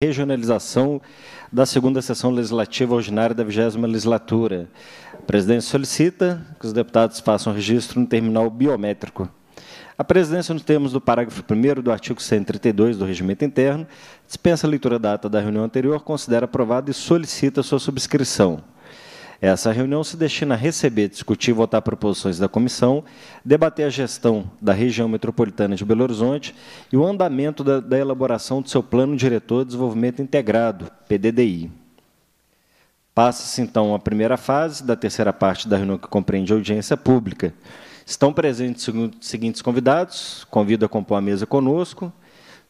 regionalização da segunda sessão legislativa ordinária da 20 legislatura. A presidência solicita que os deputados façam registro no terminal biométrico. A presidência, nos termos do parágrafo 1 do artigo 132 do Regimento Interno, dispensa a leitura da ata da reunião anterior, considera aprovada e solicita sua subscrição. Essa reunião se destina a receber, discutir e votar proposições da comissão, debater a gestão da região metropolitana de Belo Horizonte e o andamento da, da elaboração do seu Plano Diretor de Desenvolvimento Integrado, PDDI. Passa-se, então, a primeira fase da terceira parte da reunião que compreende audiência pública. Estão presentes os seguintes convidados, convido a compor a mesa conosco,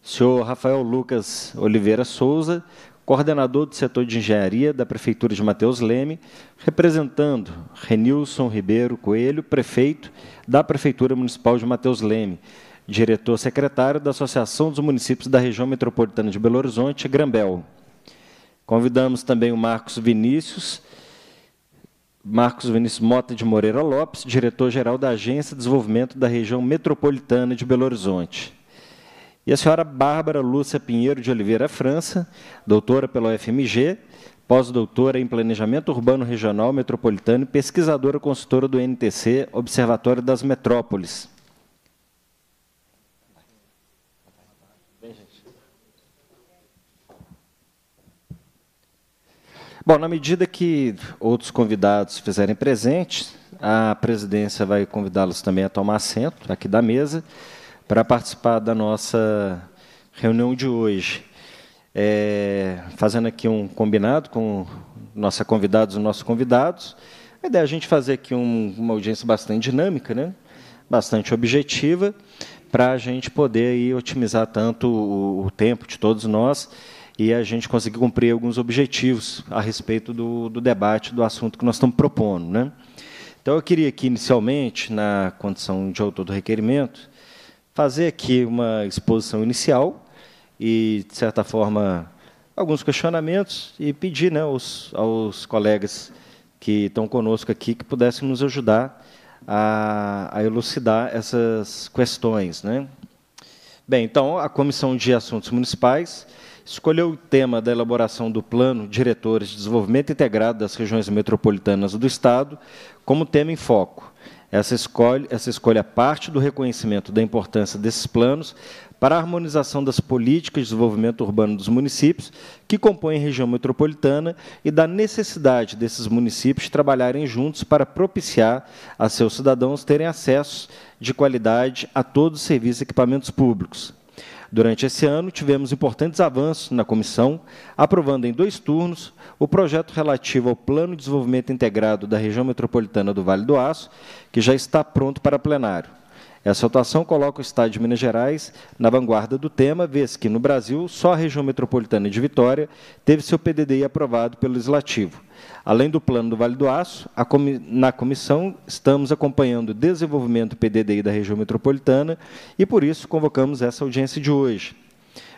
senhor Rafael Lucas Oliveira Souza, coordenador do setor de engenharia da Prefeitura de Mateus Leme, representando Renilson Ribeiro Coelho, prefeito da Prefeitura Municipal de Mateus Leme, diretor-secretário da Associação dos Municípios da Região Metropolitana de Belo Horizonte, Grambel. Convidamos também o Marcos Vinícius, Marcos Vinícius Mota de Moreira Lopes, diretor-geral da Agência de Desenvolvimento da Região Metropolitana de Belo Horizonte. E a senhora Bárbara Lúcia Pinheiro de Oliveira França, doutora pela UFMG, pós-doutora em Planejamento Urbano Regional Metropolitano e pesquisadora consultora do NTC, Observatório das Metrópoles. Bom, na medida que outros convidados fizerem presentes, a presidência vai convidá-los também a tomar assento aqui da mesa para participar da nossa reunião de hoje. É, fazendo aqui um combinado com nossa convidados e nossos convidados. A ideia é a gente fazer aqui um, uma audiência bastante dinâmica, né? bastante objetiva, para a gente poder aí, otimizar tanto o, o, tempo de todos nós e a gente conseguir cumprir alguns objetivos a respeito do, do debate, do assunto que nós estamos propondo. Né? Então, eu queria aqui, inicialmente, na condição de autor do requerimento, fazer aqui uma exposição inicial e, de certa forma, alguns questionamentos e pedir né, aos, aos colegas que estão conosco aqui que pudessem nos ajudar a, a elucidar essas questões. Né? Bem, então, a Comissão de Assuntos Municipais escolheu o tema da elaboração do Plano Diretores de Desenvolvimento Integrado das Regiões Metropolitanas do Estado como tema em foco, essa escolha, essa escolha parte do reconhecimento da importância desses planos para a harmonização das políticas de desenvolvimento urbano dos municípios que compõem a região metropolitana e da necessidade desses municípios trabalharem juntos para propiciar a seus cidadãos terem acesso de qualidade a todos os serviços e equipamentos públicos, Durante esse ano, tivemos importantes avanços na comissão, aprovando em dois turnos o projeto relativo ao Plano de Desenvolvimento Integrado da Região Metropolitana do Vale do Aço, que já está pronto para plenário. Essa atuação coloca o Estado de Minas Gerais na vanguarda do tema, vez que, no Brasil, só a região metropolitana de Vitória teve seu PDDI aprovado pelo Legislativo. Além do plano do Vale do Aço, comi na comissão estamos acompanhando o desenvolvimento do PDDI da região metropolitana e, por isso, convocamos essa audiência de hoje.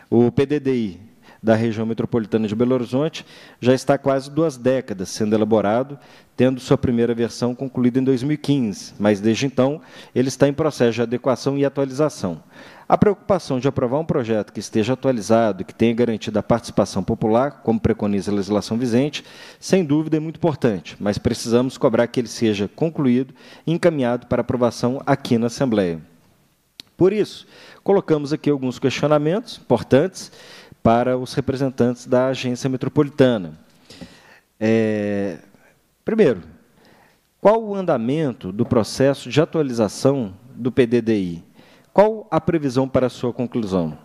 O PDDI da região metropolitana de Belo Horizonte, já está há quase duas décadas sendo elaborado, tendo sua primeira versão concluída em 2015, mas desde então ele está em processo de adequação e atualização. A preocupação de aprovar um projeto que esteja atualizado, que tenha garantido a participação popular, como preconiza a legislação vigente, sem dúvida é muito importante, mas precisamos cobrar que ele seja concluído e encaminhado para aprovação aqui na Assembleia. Por isso, colocamos aqui alguns questionamentos importantes para os representantes da agência metropolitana. É, primeiro, qual o andamento do processo de atualização do PDDI? Qual a previsão para a sua conclusão?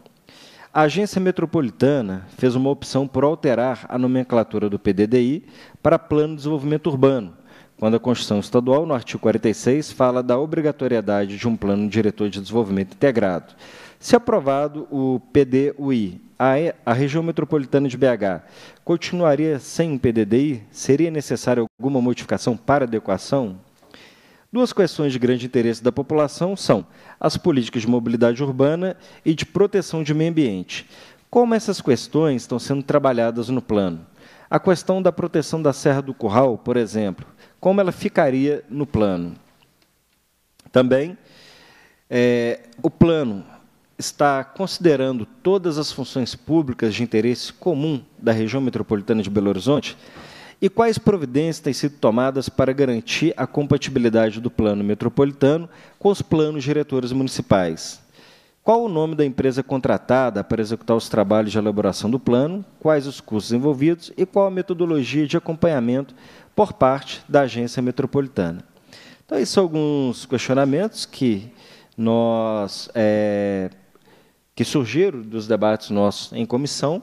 A agência metropolitana fez uma opção por alterar a nomenclatura do PDDI para Plano de Desenvolvimento Urbano, quando a Constituição Estadual, no artigo 46, fala da obrigatoriedade de um plano diretor de desenvolvimento integrado. Se aprovado o PDUI, a, região metropolitana de BH continuaria sem um PDDI? Seria necessária alguma modificação para adequação? Duas questões de grande interesse da população são as políticas de mobilidade urbana e de proteção de meio ambiente. Como essas questões estão sendo trabalhadas no plano? A questão da proteção da Serra do Curral, por exemplo, como ela ficaria no plano? Também é, o plano está considerando todas as funções públicas de interesse comum da região metropolitana de Belo Horizonte e quais providências têm sido tomadas para garantir a compatibilidade do plano metropolitano com os planos diretores municipais. Qual o nome da empresa contratada para executar os trabalhos de elaboração do plano, quais os custos envolvidos e qual a metodologia de acompanhamento por parte da agência metropolitana. Então, esses são alguns questionamentos que nós é, que surgiram dos debates nossos em comissão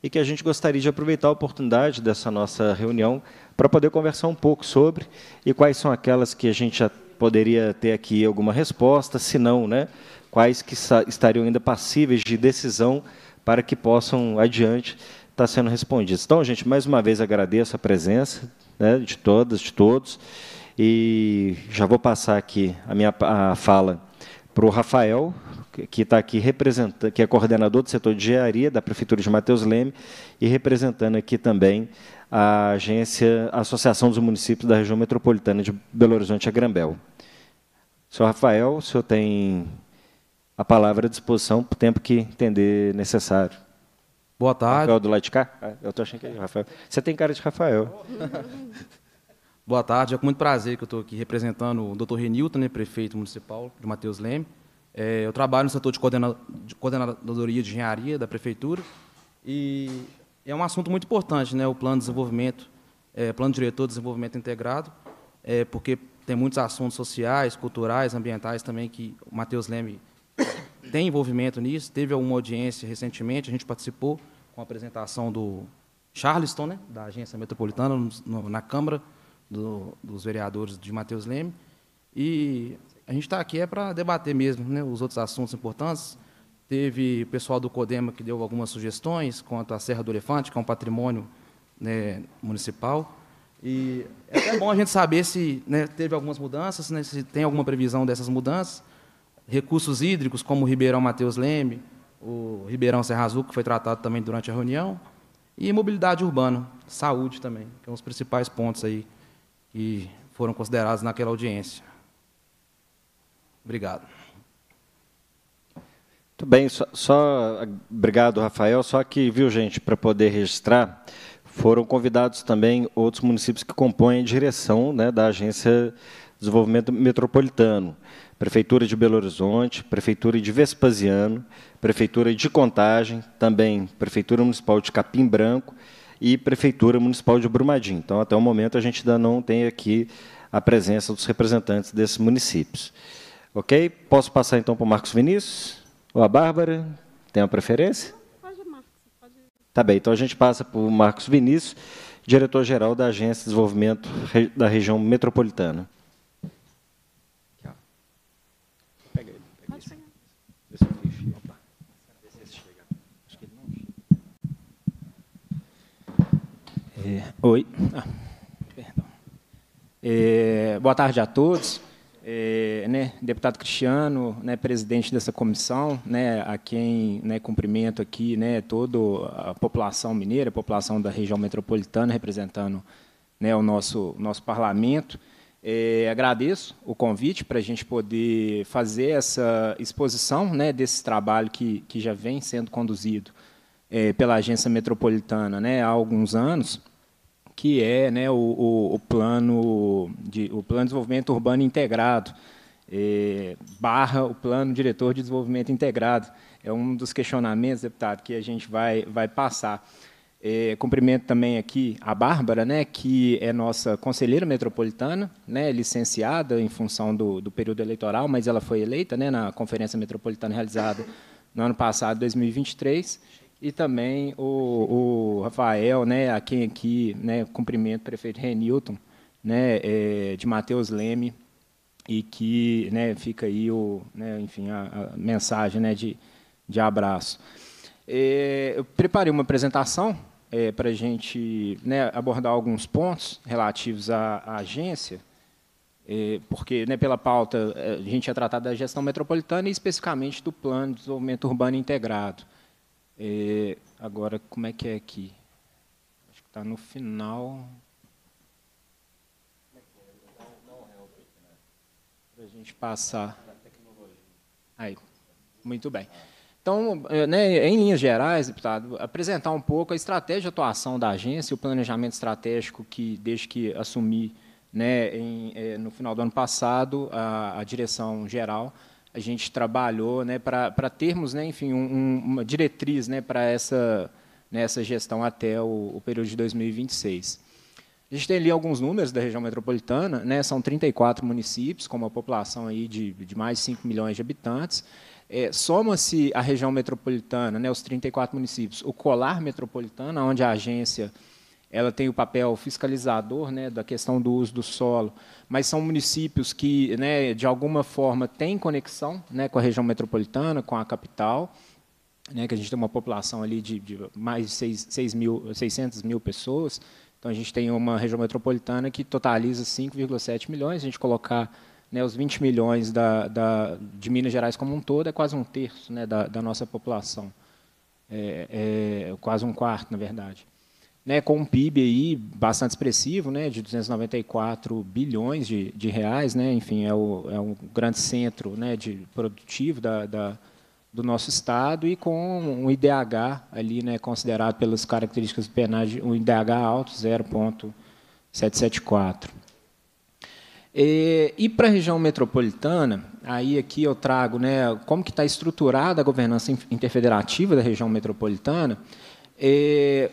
e que a gente gostaria de aproveitar a oportunidade dessa nossa reunião para poder conversar um pouco sobre e quais são aquelas que a gente já poderia ter aqui alguma resposta, se não, né, quais que estariam ainda passíveis de decisão para que possam adiante estar tá sendo respondidas. Então, gente, mais uma vez agradeço a presença né, de todas, de todos, e já vou passar aqui a minha a fala para o Rafael, que está aqui representando, que é coordenador do setor de engenharia da Prefeitura de Mateus Leme e representando aqui também a agência, a Associação dos Municípios da Região Metropolitana de Belo Horizonte a Grambel. Senhor Rafael, o senhor tem a palavra à disposição para o tempo que entender necessário. Boa tarde. Rafael do lado de cá? Ah, eu estou achando que é Rafael. Você tem cara de Rafael. Boa tarde, é com muito prazer que eu estou aqui representando o doutor Renilton, né, prefeito municipal de Mateus Leme. É, eu trabalho no setor de, coordena de coordenadoria de engenharia da prefeitura e é um assunto muito importante, né? O plano de desenvolvimento, é, plano de diretor de desenvolvimento integrado, é, porque tem muitos assuntos sociais, culturais, ambientais também que o Matheus Leme tem envolvimento nisso. Teve uma audiência recentemente, a gente participou com a apresentação do Charleston, né, da Agência Metropolitana, no, na Câmara do, dos Vereadores de Matheus Leme. E a gente está aqui é para debater mesmo né, os outros assuntos importantes. Teve o pessoal do CODEMA que deu algumas sugestões quanto à Serra do Elefante, que é um patrimônio né, municipal. E é até bom a gente saber se né, teve algumas mudanças, né, se tem alguma previsão dessas mudanças. Recursos hídricos, como o Ribeirão Mateus Leme, o Ribeirão Serra Azul, que foi tratado também durante a reunião. E mobilidade urbana, saúde também, que são é os principais pontos aí que foram considerados naquela audiência. Obrigado. Muito bem, só, só obrigado, Rafael. Só que, viu, gente, para poder registrar, foram convidados também outros municípios que compõem a direção né, da Agência de Desenvolvimento Metropolitano. Prefeitura de Belo Horizonte, Prefeitura de Vespasiano, Prefeitura de Contagem, também Prefeitura Municipal de Capim Branco e Prefeitura Municipal de Brumadinho. Então, até o momento, a gente ainda não tem aqui a presença dos representantes desses municípios. Ok? Posso passar então para o Marcos Vinícius? Ou a Bárbara? Tem uma preferência? Pode, Marcos. Pode... Tá bem, então a gente passa para o Marcos Vinícius, diretor-geral da Agência de Desenvolvimento da Região Metropolitana. É, oi. Ah, perdão. É, boa tarde a todos é, né, deputado Cristiano, né, presidente dessa comissão, né, a quem né, cumprimento aqui né, toda a população mineira, a população da região metropolitana, representando né, o nosso, nosso parlamento. É, agradeço o convite para a gente poder fazer essa exposição desse trabalho que, que já vem sendo conduzido é, pela Agência Metropolitana há alguns anos que é né, o, o, o, plano de, o plano de desenvolvimento urbano integrado, eh, barra o plano diretor de desenvolvimento integrado. É um dos questionamentos, deputado, que a gente vai, vai passar. Eh, cumprimento também aqui a Bárbara, né, que é nossa conselheira metropolitana, né, licenciada em função do, do período eleitoral, mas ela foi eleita né, na conferência metropolitana realizada no ano passado, 2023 e também o, o Rafael, né, a quem aqui, né, cumprimento o prefeito Renilton, né, é, de Matheus Leme, e que né, fica aí o, né, enfim, a, a mensagem né, de, de abraço. É, eu preparei uma apresentação é, para a gente né, abordar alguns pontos relativos à, à agência, é, porque né, pela pauta é, a gente ia é tratar da gestão metropolitana e especificamente do plano de desenvolvimento urbano integrado. É, agora, como é que é aqui? Acho que está no final. Para a gente passar. Aí, muito bem. Então, é, né, em linhas gerais, deputado, apresentar um pouco a estratégia de atuação da agência, o planejamento estratégico que, desde que assumi né, em, é, no final do ano passado, a, a direção geral, a gente trabalhou né, para termos, né, enfim, um, uma diretriz né, para essa, né, essa gestão até o, o, período de 2026. A gente tem ali alguns números da região metropolitana, né, são 34 municípios, com uma população aí de, de mais de 5 milhões de habitantes. É, Soma-se a região metropolitana, né, os 34 municípios, o colar metropolitana, onde a agência ela tem o papel fiscalizador né, da questão do uso do solo, mas são municípios que, né, de alguma forma, têm conexão né, com a região metropolitana, com a capital, né, que a gente tem uma população ali de, de mais de 6, 6 mil, 600 mil pessoas. Então, a gente tem uma região metropolitana que totaliza 5,7 milhões. Se a gente colocar né, os 20 milhões da, da, de Minas Gerais como um todo, é quase um terço né, da, da nossa população. É, é, quase um quarto, na verdade né, com um PIB aí bastante expressivo, né, de 294 bilhões de, de reais, né, enfim, é, o, é um grande centro né, de produtivo da, da, do nosso estado e com um IDH ali, né, considerado pelas características penais, um IDH alto, 0,774. E, e para a região metropolitana, aí aqui eu trago, né, como que está estruturada a governança interfederativa da região metropolitana. E,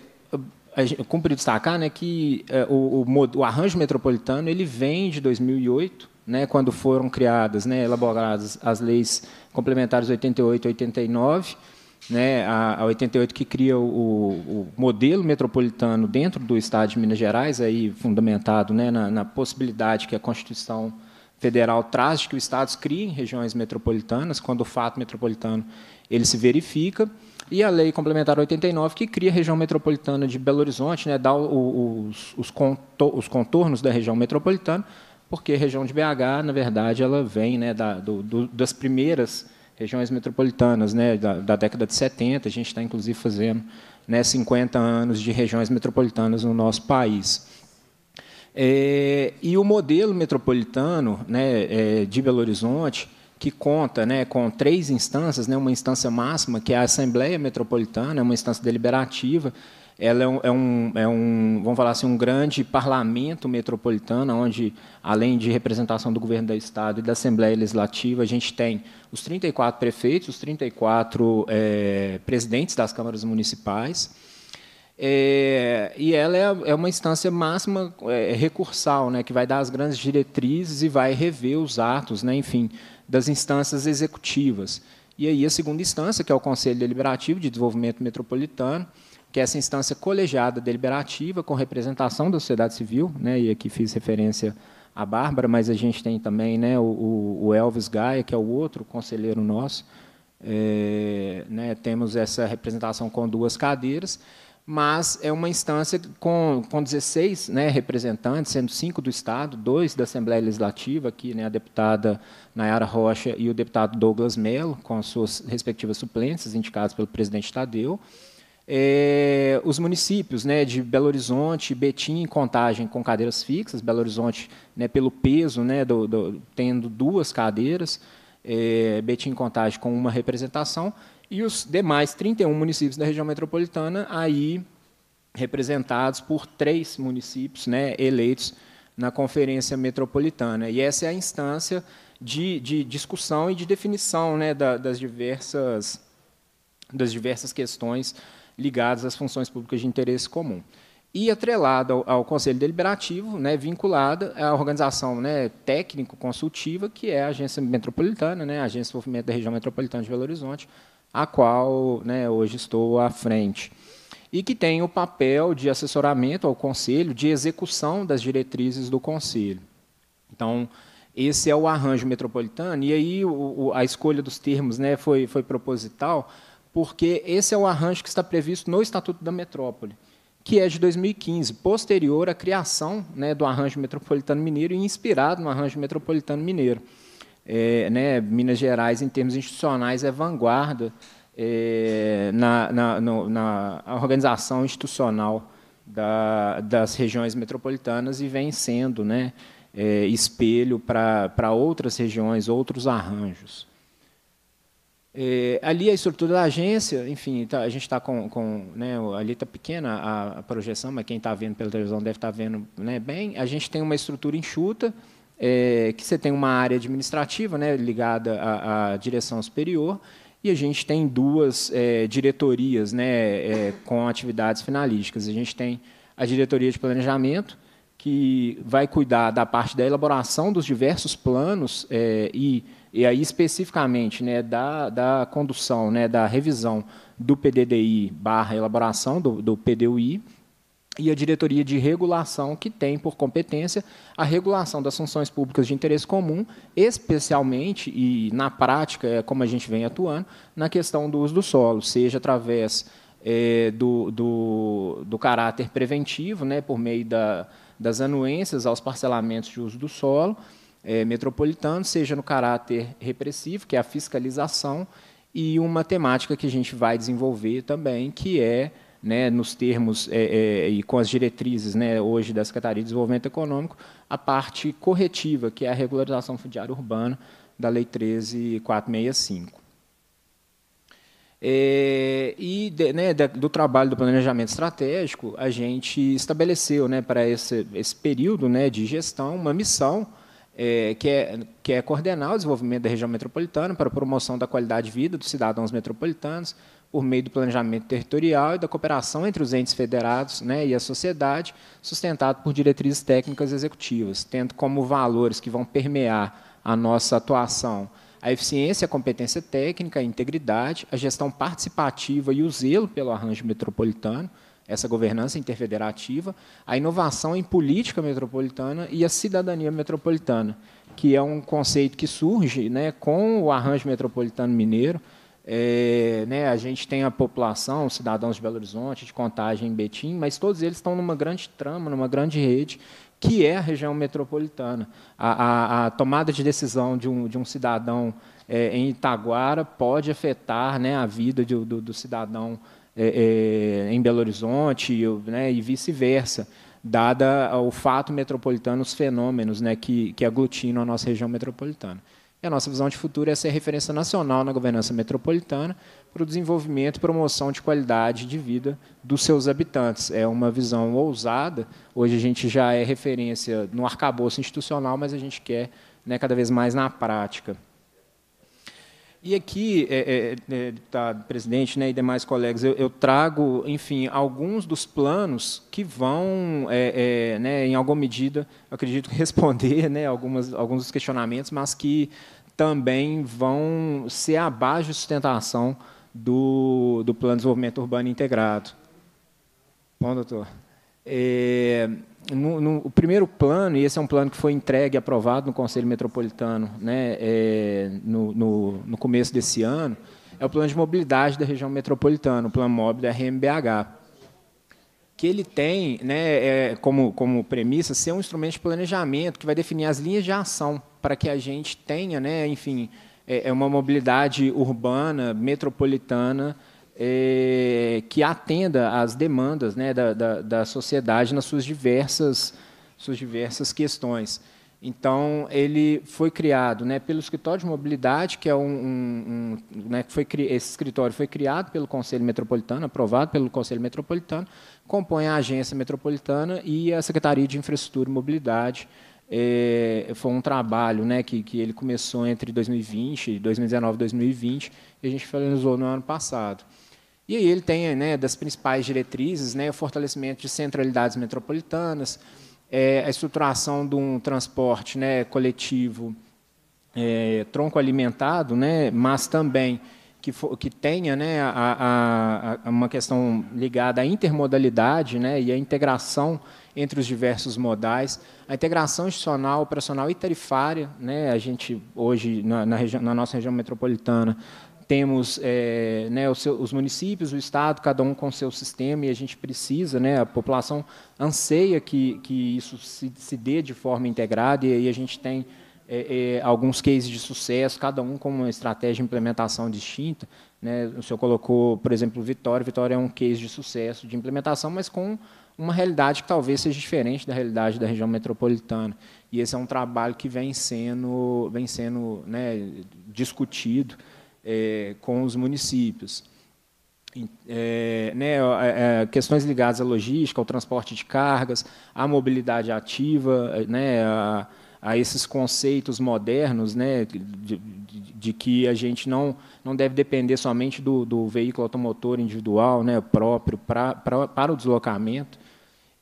cumpre destacar né, que é, o, o, o, arranjo metropolitano ele vem de 2008, né, quando foram criadas, né, elaboradas as leis complementares 88 e 89, né, a, a 88 que cria o, o, modelo metropolitano dentro do Estado de Minas Gerais, aí fundamentado né, na, na possibilidade que a Constituição federal traz de que os estados criem regiões metropolitanas, quando o fato metropolitano ele se verifica e a Lei Complementar 89, que cria a região metropolitana de Belo Horizonte, né, dá os, os, os contornos da região metropolitana, porque a região de BH, na verdade, ela vem né, da, do, do, das primeiras regiões metropolitanas né, da, da, década de 70. A gente está, inclusive, fazendo né, 50 anos de regiões metropolitanas no nosso país. É, e o modelo metropolitano né, é, de Belo Horizonte que conta né, com três instâncias, né, uma instância máxima, que é a Assembleia Metropolitana, é uma instância deliberativa, ela é um, é um, é um, vamos falar assim, um grande parlamento metropolitano, onde, além de representação do governo do Estado e da Assembleia Legislativa, a gente tem os 34 prefeitos, os 34 é, eh, presidentes das câmaras municipais, é, e ela é, é, uma instância máxima é, recursal, né, que vai dar as grandes diretrizes e vai rever os atos, né, enfim, das instâncias executivas. E aí a segunda instância, que é o Conselho Deliberativo de Desenvolvimento Metropolitano, que é essa instância colegiada deliberativa com representação da sociedade civil, né, e aqui fiz referência à Bárbara, mas a gente tem também né, o, o Elvis Gaia, que é o outro conselheiro nosso, é, né, temos essa representação com duas cadeiras, mas é uma instância com, com 16 né, representantes, sendo cinco do Estado, dois da Assembleia Legislativa, aqui né, a deputada Nayara Rocha e o deputado Douglas Mello, com suas respectivas suplências, indicados pelo presidente Tadeu. É, os municípios né, de Belo Horizonte, Betim Contagem com cadeiras fixas, Belo Horizonte, né, pelo peso, né, do, do, tendo duas cadeiras, é, Betim Contagem com uma representação, e os demais 31 municípios da região metropolitana, aí representados por três municípios né, eleitos na Conferência Metropolitana. E essa é a instância de, de discussão e de definição né, da, das, diversas, das diversas questões ligadas às funções públicas de interesse comum. E atrelada ao, ao, Conselho Deliberativo, né, vinculada à organização né, técnico-consultiva, que é a Agência Metropolitana, né, a Agência de Desenvolvimento da Região Metropolitana de Belo Horizonte, a qual né, hoje estou à frente, e que tem o papel de assessoramento ao Conselho de execução das diretrizes do Conselho. Então, esse é o arranjo metropolitano, e aí o, a escolha dos termos né, foi, foi proposital, porque esse é o arranjo que está previsto no Estatuto da Metrópole, que é de 2015, posterior à criação né, do arranjo metropolitano mineiro e inspirado no arranjo metropolitano mineiro é, né, Minas Gerais, em termos institucionais, é vanguarda é, na, na, no, na, organização institucional da, das regiões metropolitanas e vem sendo né, é, espelho para outras regiões, outros arranjos. É, ali a estrutura da agência, enfim, tá, a gente está com, com né, ali está pequena a, a, projeção, mas quem está vendo pela televisão deve estar tá vendo né, bem. A gente tem uma estrutura enxuta, é, que você tem uma área administrativa né, ligada à, à direção superior e a gente tem duas é, diretorias né, é, com atividades finalísticas. A gente tem a diretoria de planejamento, que vai cuidar da parte da elaboração dos diversos planos é, e, e aí especificamente né, da, da condução, né, da revisão do PDDI barra elaboração do, do PDUI, e a Diretoria de Regulação, que tem por competência a regulação das funções públicas de interesse comum, especialmente e na prática, é como a gente vem atuando, na questão do uso do solo, seja através é, do, do, do, caráter preventivo, né, por meio da, das anuências aos parcelamentos de uso do solo é, metropolitano, seja no caráter repressivo, que é a fiscalização, e uma temática que a gente vai desenvolver também, que é né, nos termos é, é, e com as diretrizes né, hoje da Secretaria de Desenvolvimento Econômico, a parte corretiva, que é a regularização fundiária urbana da Lei 13465. É, e de, né, do trabalho do planejamento estratégico, a gente estabeleceu né, para esse, esse período né, de gestão uma missão é, que, é, que é coordenar o desenvolvimento da região metropolitana para a promoção da qualidade de vida dos cidadãos metropolitanos, por meio do planejamento territorial e da cooperação entre os entes federados né, e a sociedade, sustentado por diretrizes técnicas executivas, tendo como valores que vão permear a nossa atuação a eficiência, a competência técnica, a integridade, a gestão participativa e o zelo pelo arranjo metropolitano, essa governança interfederativa, a inovação em política metropolitana e a cidadania metropolitana, que é um conceito que surge né, com o arranjo metropolitano mineiro, é, né, a gente tem a população, cidadãos de Belo Horizonte, de Contagem, Betim, mas todos eles estão numa grande trama, numa grande rede, que é a região metropolitana. A, a, a tomada de decisão de um, de um cidadão é, em Itaguara pode afetar né, a vida de, do, do, cidadão é, é em Belo Horizonte e, né, e vice-versa dada o fato metropolitano, os fenômenos né, que, que aglutinam a nossa região metropolitana. E a nossa visão de futuro é ser referência nacional na governança metropolitana para o desenvolvimento e promoção de qualidade de vida dos seus habitantes. É uma visão ousada. Hoje a gente já é referência no arcabouço institucional, mas a gente quer né, cada vez mais na prática. E aqui, é, é, deputado, é, tá, presidente né, e demais colegas, eu, eu, trago, enfim, alguns dos planos que vão, é, é né, em alguma medida, acredito, responder né, algumas, alguns dos questionamentos, mas que também vão ser a base de sustentação do, do Plano de Desenvolvimento Urbano Integrado. Bom, doutor. É, no, no, o primeiro plano, e esse é um plano que foi entregue e aprovado no Conselho Metropolitano né, é, no, no, no, começo desse ano, é o plano de mobilidade da região metropolitana, o plano móvel da RMBH, que ele tem né, é, como, como premissa ser um instrumento de planejamento que vai definir as linhas de ação para que a gente tenha, né, enfim, é, é uma mobilidade urbana, metropolitana, é, que atenda às demandas né, da, da, da, sociedade nas suas diversas, suas diversas questões. Então, ele foi criado né, pelo Escritório de Mobilidade, que é um, um, um né, foi, esse escritório foi criado pelo Conselho Metropolitano, aprovado pelo Conselho Metropolitano, compõe a Agência Metropolitana e a Secretaria de Infraestrutura e Mobilidade. É, foi um trabalho né, que, que ele começou entre 2020, 2019 e 2020, e a gente finalizou no ano passado. E aí ele tem né, das principais diretrizes né, o fortalecimento de centralidades metropolitanas, é, a estruturação de um transporte né, coletivo é, tronco alimentado, né, mas também que, for, que tenha né, a, a, a uma questão ligada à intermodalidade né, e à integração entre os diversos modais, a integração institucional, operacional e tarifária. Né, a gente, hoje, na, na, região, na nossa região metropolitana, temos é, né, os, seus, os, municípios, o Estado, cada um com seu sistema, e a gente precisa, né, a população anseia que, que isso se, se dê de forma integrada, e aí a gente tem é, é, alguns cases de sucesso, cada um com uma estratégia de implementação distinta. Né? O senhor colocou, por exemplo, Vitória. Vitória é um case de sucesso de implementação, mas com uma realidade que talvez seja diferente da realidade da região metropolitana. E esse é um trabalho que vem sendo, vem sendo né, discutido é, com os municípios. É, né, é, é, questões ligadas à logística, ao transporte de cargas, à mobilidade ativa, é, né, a, a esses conceitos modernos né, de, de, de, que a gente não, não deve depender somente do, do veículo automotor individual né, próprio pra, pra, para o deslocamento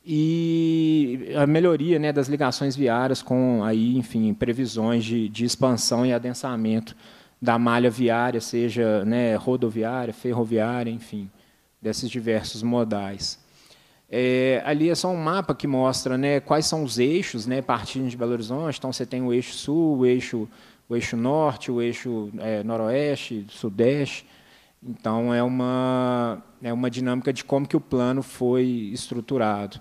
e a melhoria né, das ligações viárias com aí enfim previsões de, de expansão e adensamento da malha viária, seja né, rodoviária, ferroviária, enfim, desses diversos modais. É, ali é só um mapa que mostra né, quais são os eixos né, partindo de Belo Horizonte. Então, você tem o eixo sul, o eixo, o eixo norte, o eixo é, noroeste, sudeste. Então, é uma, é uma dinâmica de como que o plano foi estruturado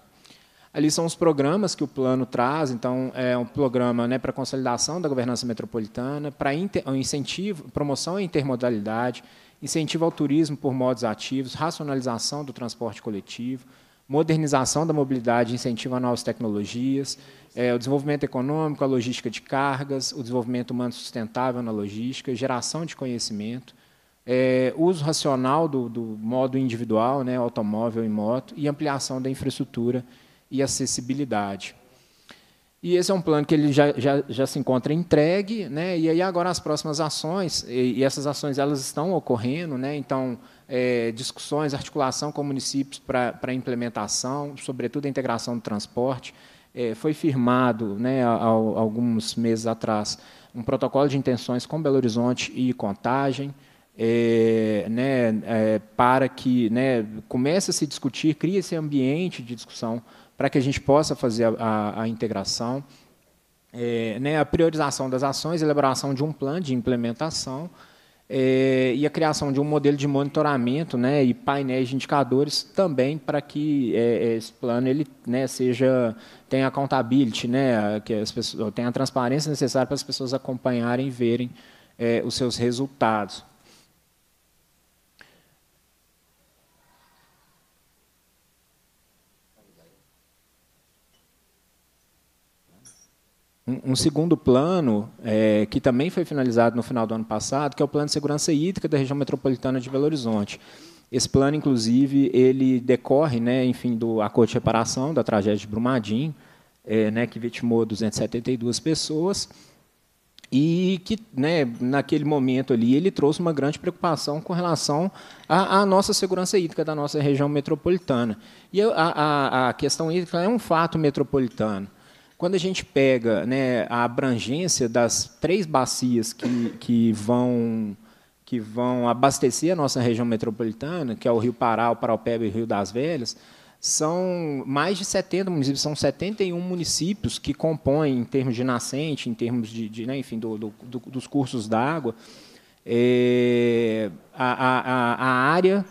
ali são os programas que o plano traz, então é um programa né, para consolidação da governança metropolitana, para incentivo, promoção à intermodalidade, incentivo ao turismo por modos ativos, racionalização do transporte coletivo, modernização da mobilidade, incentivo a novas tecnologias, é, o desenvolvimento econômico, a logística de cargas, o desenvolvimento humano sustentável na logística, geração de conhecimento, é, uso racional do, do modo individual, né, automóvel e moto, e ampliação da infraestrutura e acessibilidade. E esse é um plano que ele já, já, já se encontra entregue, né? e aí agora as próximas ações, e, e essas ações elas estão ocorrendo, né? então, é, discussões, articulação com municípios para implementação, sobretudo a integração do transporte. É, foi firmado, né, alguns meses atrás, um protocolo de intenções com Belo Horizonte e Contagem, é, né, é, para que né, comece a se discutir, cria esse ambiente de discussão para que a gente possa fazer a, a, a integração. É, né, a priorização das ações, elaboração de um plano de implementação é, e a criação de um modelo de monitoramento né, e painéis de indicadores também para que é, esse plano ele, né, seja, tenha accountability, né, que as pessoas, tenha a transparência necessária para as pessoas acompanharem e verem é, os seus resultados. Um, segundo plano, é, que também foi finalizado no final do ano passado, que é o Plano de Segurança Hídrica da Região Metropolitana de Belo Horizonte. Esse plano, inclusive, ele decorre, né, enfim, do acordo de reparação da tragédia de Brumadinho, é, né, que vitimou 272 pessoas, e que, né, naquele momento ali, ele trouxe uma grande preocupação com relação à, à nossa segurança hídrica da nossa região metropolitana. E a, a, a questão hídrica é um fato metropolitano. Quando a gente pega né, a abrangência das três bacias que, que vão que vão abastecer a nossa região metropolitana, que é o Rio Pará, o Paraupeba e o Rio das Velhas, são mais de 70 municípios, são 71 municípios que compõem, em termos de nascente, em termos de, de né, enfim, do, do, do, dos cursos d'água, é, a, a, a, área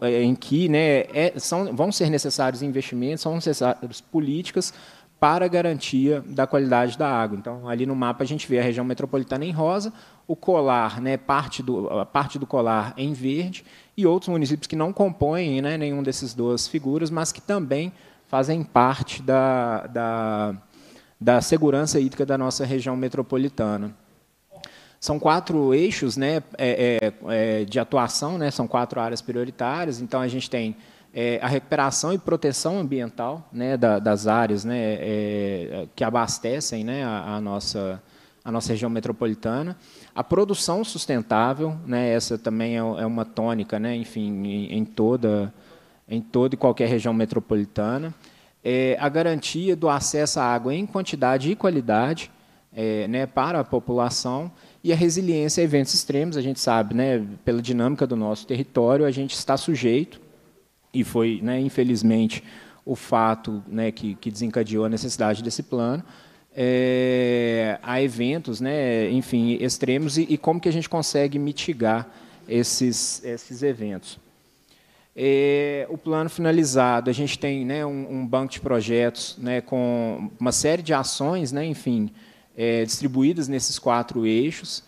é, em que né, é, são, vão ser necessários investimentos, são necessárias políticas para garantia da qualidade da água. Então, ali no mapa a gente vê a região metropolitana em rosa, o colar, né, parte do, a parte do colar em verde, e outros municípios que não compõem né, nenhum desses duas figuras, mas que também fazem parte da, da, da segurança hídrica da nossa região metropolitana. São quatro eixos né, é, é, é de atuação, né, são quatro áreas prioritárias, então a gente tem é, a recuperação e proteção ambiental né, da, das áreas né, é, é, que abastecem né, a, a, nossa, a nossa região metropolitana, a produção sustentável, né, essa também é, é, uma tônica, né, enfim, em, em toda, em toda e qualquer região metropolitana, é, a garantia do acesso à água em quantidade e qualidade é, né, para a população e a resiliência a eventos extremos. A gente sabe, né, pela dinâmica do nosso território, a gente está sujeito e foi, né, infelizmente, o fato né, que, que, desencadeou a necessidade desse plano, é, a eventos, né, enfim, extremos e, e, como que a gente consegue mitigar esses, esses eventos. É, o plano finalizado, a gente tem né, um, um, banco de projetos né, com uma série de ações, né, enfim, é, distribuídas nesses quatro eixos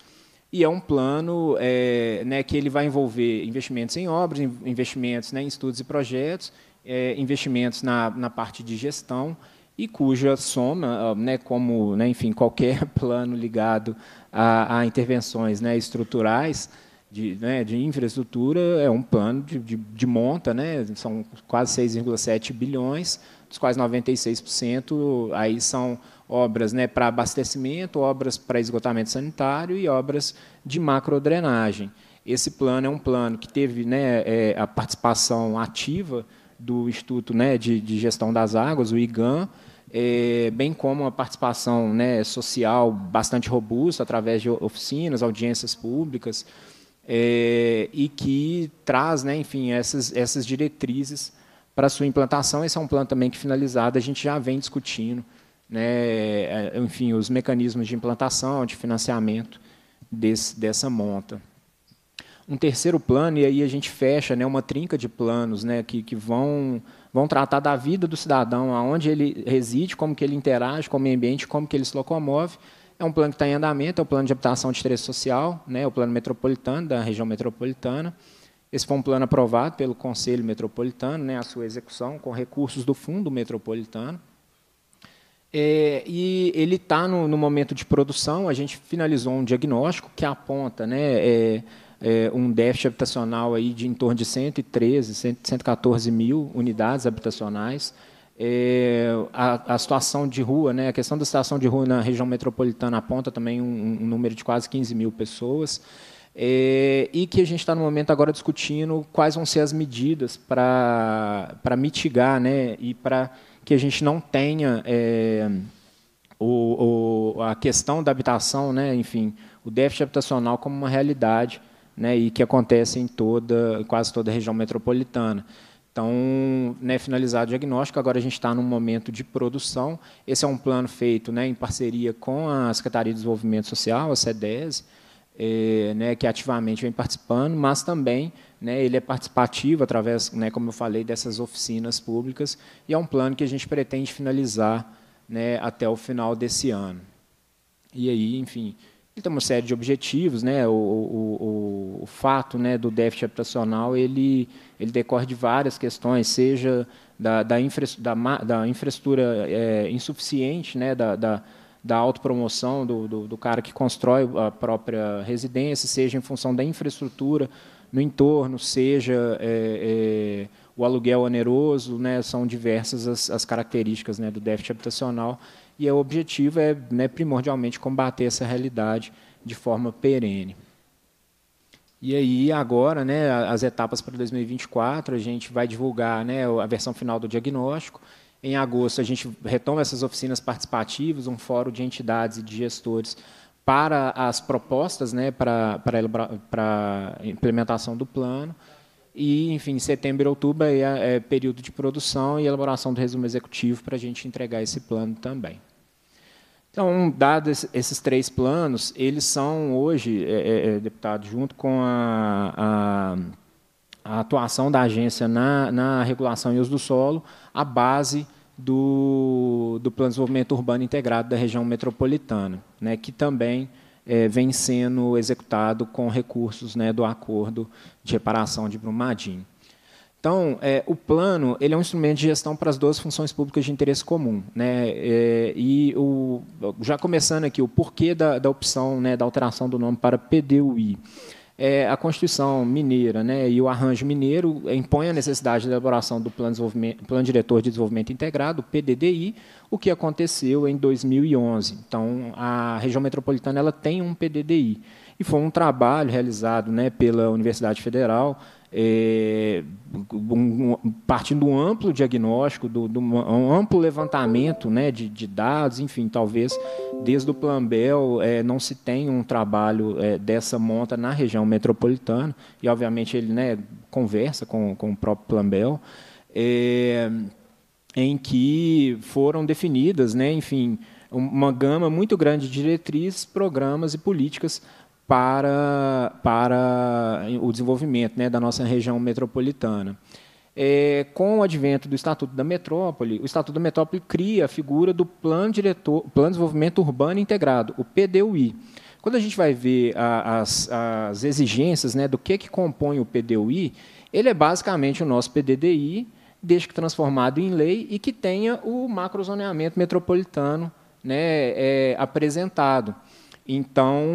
e é um plano é, né, que ele vai envolver investimentos em obras, investimentos né, em estudos e projetos, é, investimentos na, na parte de gestão e cuja soma, né, como né, enfim qualquer plano ligado a, a intervenções né, estruturais de, né, de infraestrutura é um plano de, de, de monta, né, são quase 6,7 bilhões dos quais 96% aí são obras né, para abastecimento, obras para esgotamento sanitário e obras de macrodrenagem. Esse plano é um plano que teve né, é, a participação ativa do Instituto né, de, de, Gestão das Águas, o IGAN, é, bem como a participação né, social bastante robusta através de oficinas, audiências públicas, é, e que traz, né, enfim, essas, essas diretrizes para sua implantação. Esse é um plano também que, finalizado, a gente já vem discutindo, né, é, enfim, os mecanismos de implantação, de financiamento desse, dessa monta. Um terceiro plano, e aí a gente fecha né, uma trinca de planos né, que, que vão, vão tratar da vida do cidadão, aonde ele reside, como que ele interage com o meio ambiente, como que ele se locomove, é um plano que está em andamento, é o plano de habitação de interesse social, né, o plano metropolitano, da região metropolitana. Esse foi um plano aprovado pelo Conselho Metropolitano, né, a sua execução com recursos do Fundo Metropolitano. É, e ele está no, no, momento de produção, a gente finalizou um diagnóstico que aponta né, é, é, um déficit habitacional aí de em torno de 113, 114 mil unidades habitacionais. É, a, a, situação de rua, né, a questão da situação de rua na região metropolitana aponta também um, um número de quase 15 mil pessoas. É, e que a gente está no momento agora discutindo quais vão ser as medidas para mitigar né, e para que a gente não tenha é, o, o, a questão da habitação, né, enfim, o déficit habitacional como uma realidade né, e que acontece em toda, quase toda a região metropolitana. Então, né, finalizado o diagnóstico, agora a gente está num momento de produção. Esse é um plano feito né, em parceria com a Secretaria de Desenvolvimento Social, a CEDES, é, né, que ativamente vem participando, mas também né, ele é participativo através, né, como eu falei, dessas oficinas públicas, e é um plano que a gente pretende finalizar né, até o final desse ano. E aí, enfim, ele tem uma série de objetivos, né, o, o, o, fato né, do déficit habitacional ele, ele decorre de várias questões, seja da, da, infra, da, da infraestrutura é, insuficiente, da, da da autopromoção do, do, do cara que constrói a própria residência, seja em função da infraestrutura no entorno, seja é, é, o aluguel oneroso, né, são diversas as, as características né, do déficit habitacional e o objetivo é né, primordialmente combater essa realidade de forma perene. E aí agora, né, as etapas para 2024, a gente vai divulgar né, a versão final do diagnóstico, em agosto, a gente retoma essas oficinas participativas, um fórum de entidades e de gestores para as propostas, né, para, para, para a implementação do plano. E, enfim, setembro e outubro é, é período de produção e elaboração do resumo executivo para a gente entregar esse plano também. Então, dados esses três planos, eles são hoje, é, é, é deputado, junto com a, a a atuação da agência na, na regulação e uso do solo, a base do, do Plano de Desenvolvimento Urbano Integrado da região metropolitana, né, que também é, vem sendo executado com recursos né, do Acordo de Reparação de Brumadinho. Então, é, o plano ele é um instrumento de gestão para as duas funções públicas de interesse comum. Né? É, e o, já começando aqui, o porquê da, da opção, né, da alteração do nome para PDUI é, a Constituição mineira né, e o arranjo mineiro impõem a necessidade de elaboração do Plano, Plano Diretor de Desenvolvimento Integrado, o PDDI, o que aconteceu em 2011. Então, a região metropolitana ela tem um PDDI. E foi um trabalho realizado né, pela Universidade Federal, é, um, partindo um amplo diagnóstico, do, do, um amplo levantamento né, de, de, dados, enfim, talvez desde o Plan Bell é, não se tenha um trabalho é, dessa monta na região metropolitana, e obviamente ele né, conversa com, com o próprio Plan Bell, é, em que foram definidas, né, enfim, uma gama muito grande de diretrizes, programas e políticas para, para o desenvolvimento né, da nossa região metropolitana. É, com o advento do Estatuto da Metrópole, o Estatuto da Metrópole cria a figura do Plano, Diretor, Plano de Desenvolvimento Urbano Integrado, o PDUI. Quando a gente vai ver a, as, as, exigências né, do que, que compõe o PDUI, ele é basicamente o nosso PDDI, desde que transformado em lei e que tenha o macrozoneamento metropolitano né, é, apresentado. Então,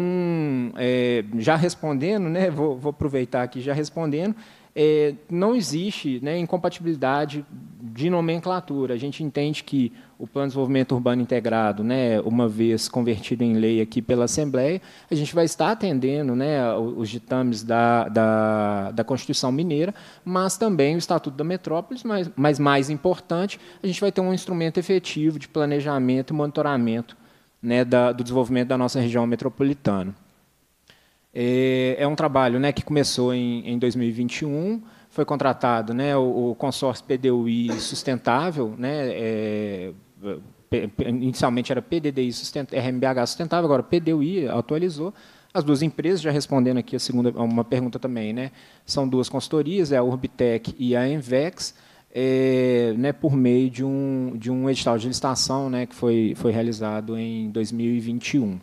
é, já respondendo, né, vou, vou, aproveitar aqui já respondendo, é, não existe né, incompatibilidade de nomenclatura. A gente entende que o Plano de Desenvolvimento Urbano Integrado, né, uma vez convertido em lei aqui pela Assembleia, a gente vai estar atendendo né, os ditames da, da, da Constituição Mineira, mas também o Estatuto da Metrópole, mas, mas mais importante, a gente vai ter um instrumento efetivo de planejamento e monitoramento né, da, do desenvolvimento da nossa região metropolitana. É, é um trabalho né, que começou em, em 2021, foi contratado né, o, o, consórcio PDUI sustentável, né, é, inicialmente era PDDI sustentável, é, RMBH sustentável, agora PDUI atualizou. As duas empresas, já respondendo aqui a segunda, uma pergunta também, né, são duas consultorias, é a Urbitec e a Envex é, né, por meio de um, de um edital de licitação né, que foi, foi realizado em 2021.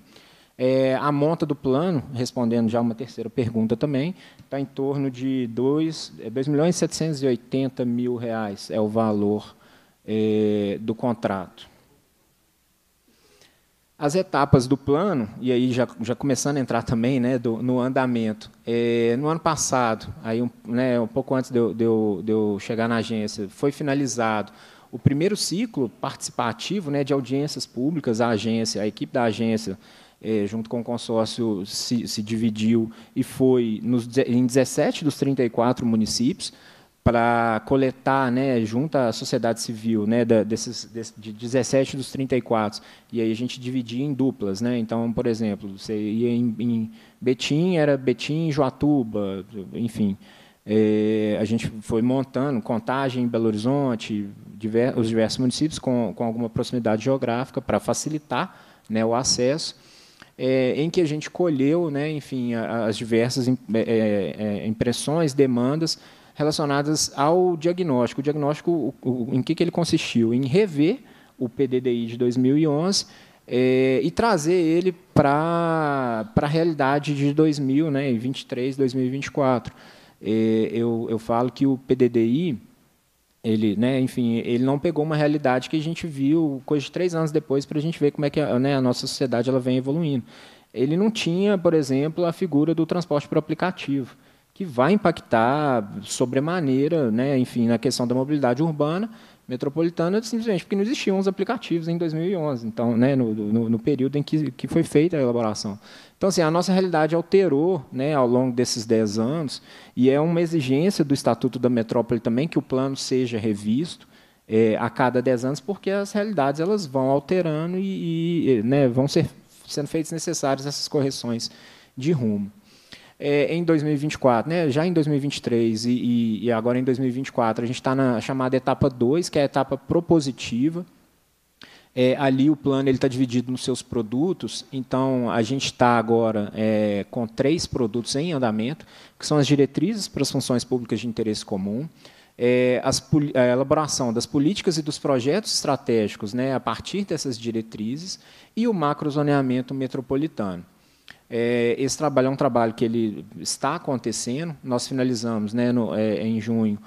É, a monta do plano, respondendo já uma terceira pergunta também, está em torno de R$ é, milhões e mil reais é o valor é, do contrato. As etapas do plano, e aí já, já começando a entrar também né, do, no andamento. É, no ano passado, aí um, né, um pouco antes de eu, de, eu, de eu chegar na agência, foi finalizado o primeiro ciclo participativo né, de audiências públicas. A agência, a equipe da agência, é, junto com o consórcio, se, se dividiu e foi nos, em 17 dos 34 municípios para coletar, né, junto à sociedade civil, né, da, desses, de 17 dos 34. E aí a gente dividia em duplas. Né? Então, por exemplo, você ia em, em Betim, era Betim, Joatuba, enfim. É, a gente foi montando contagem em Belo Horizonte, diver, os diversos municípios com, com alguma proximidade geográfica para facilitar né, o acesso. É, em que a gente colheu, né, enfim, as diversas é, é, é, impressões, demandas relacionadas ao diagnóstico. O diagnóstico, o, o, em que, que ele consistiu? Em rever o PDDI de 2011 é, eh, e trazer ele para a realidade de 2000, né, 23, 2024. É, eu, eu falo que o PDDI, ele, né, enfim, ele não pegou uma realidade que a gente viu coisa de três anos depois para a gente ver como é que a, né, a nossa sociedade ela vem evoluindo. Ele não tinha, por exemplo, a figura do transporte por aplicativo que vai impactar sobremaneira, né, enfim, na questão da mobilidade urbana metropolitana, simplesmente porque não existiam os aplicativos em 2011, então, né, no, no, no período em que, que foi feita a elaboração. Então, assim, a nossa realidade alterou né, ao longo desses 10 anos, e é uma exigência do Estatuto da Metrópole também que o plano seja revisto, é, a cada 10 anos, porque as realidades elas vão alterando e, e né, vão ser sendo feitas necessárias essas correções de rumo é, em 2024, né, já em 2023 e, e agora em 2024, a gente está na chamada etapa 2, que é a etapa propositiva. É, ali o plano está dividido nos seus produtos, então a gente está agora é, com três produtos em andamento, que são as diretrizes para as funções públicas de interesse comum, é, as, a elaboração das políticas e dos projetos estratégicos né, a partir dessas diretrizes e o macrozoneamento metropolitano. É, esse trabalho é um trabalho que ele está acontecendo. Nós finalizamos né, no, é, em junho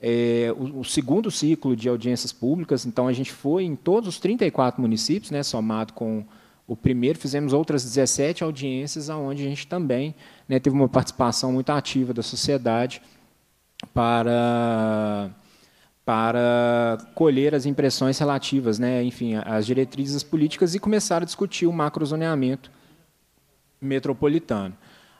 é, o, o, segundo ciclo de audiências públicas. Então, a gente foi em todos os 34 municípios, né, somado com o primeiro, fizemos outras 17 audiências, onde a gente também né, teve uma participação muito ativa da sociedade para para colher as impressões relativas, né, enfim, às diretrizes políticas e começar a discutir o macrozoneamento metropolitano.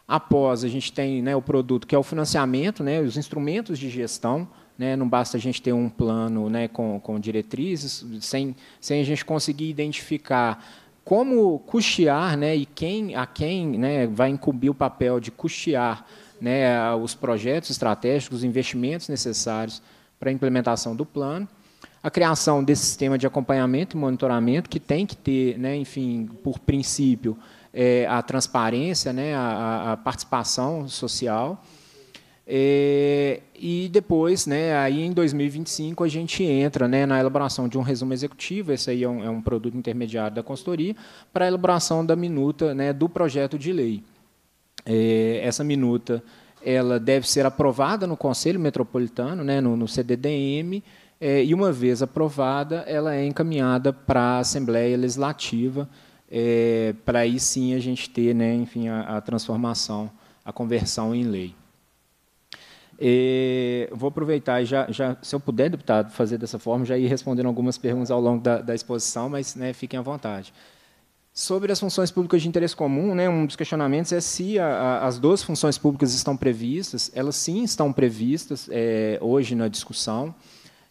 Após, a gente tem né, o produto que é o financiamento, né, os instrumentos de gestão. Né, não basta a gente ter um plano né, com, com diretrizes, sem, sem a gente conseguir identificar como custear né, e quem, a quem né, vai incumbir o papel de custear né, os projetos estratégicos, os investimentos necessários para a implementação do plano a criação desse sistema de acompanhamento e monitoramento que tem que ter, né, enfim, por princípio, é, a transparência, né, a, a participação social. É, e depois, né, aí em 2025, a gente entra né, na elaboração de um resumo executivo, esse aí é um, é um produto intermediário da consultoria, para a elaboração da minuta né, do projeto de lei. É, essa minuta ela deve ser aprovada no Conselho Metropolitano, né, no, no CDDM, é, e uma vez aprovada, ela é encaminhada para a Assembleia Legislativa, é, para aí sim a gente ter, né, enfim, a, a transformação, a conversão em lei. É, vou aproveitar e já, já, se eu puder, deputado, fazer dessa forma, já ir respondendo algumas perguntas ao longo da, da exposição, mas né, fiquem à vontade. Sobre as funções públicas de interesse comum, né, um dos questionamentos é se a, a, as duas funções públicas estão previstas. Elas sim estão previstas é, hoje na discussão.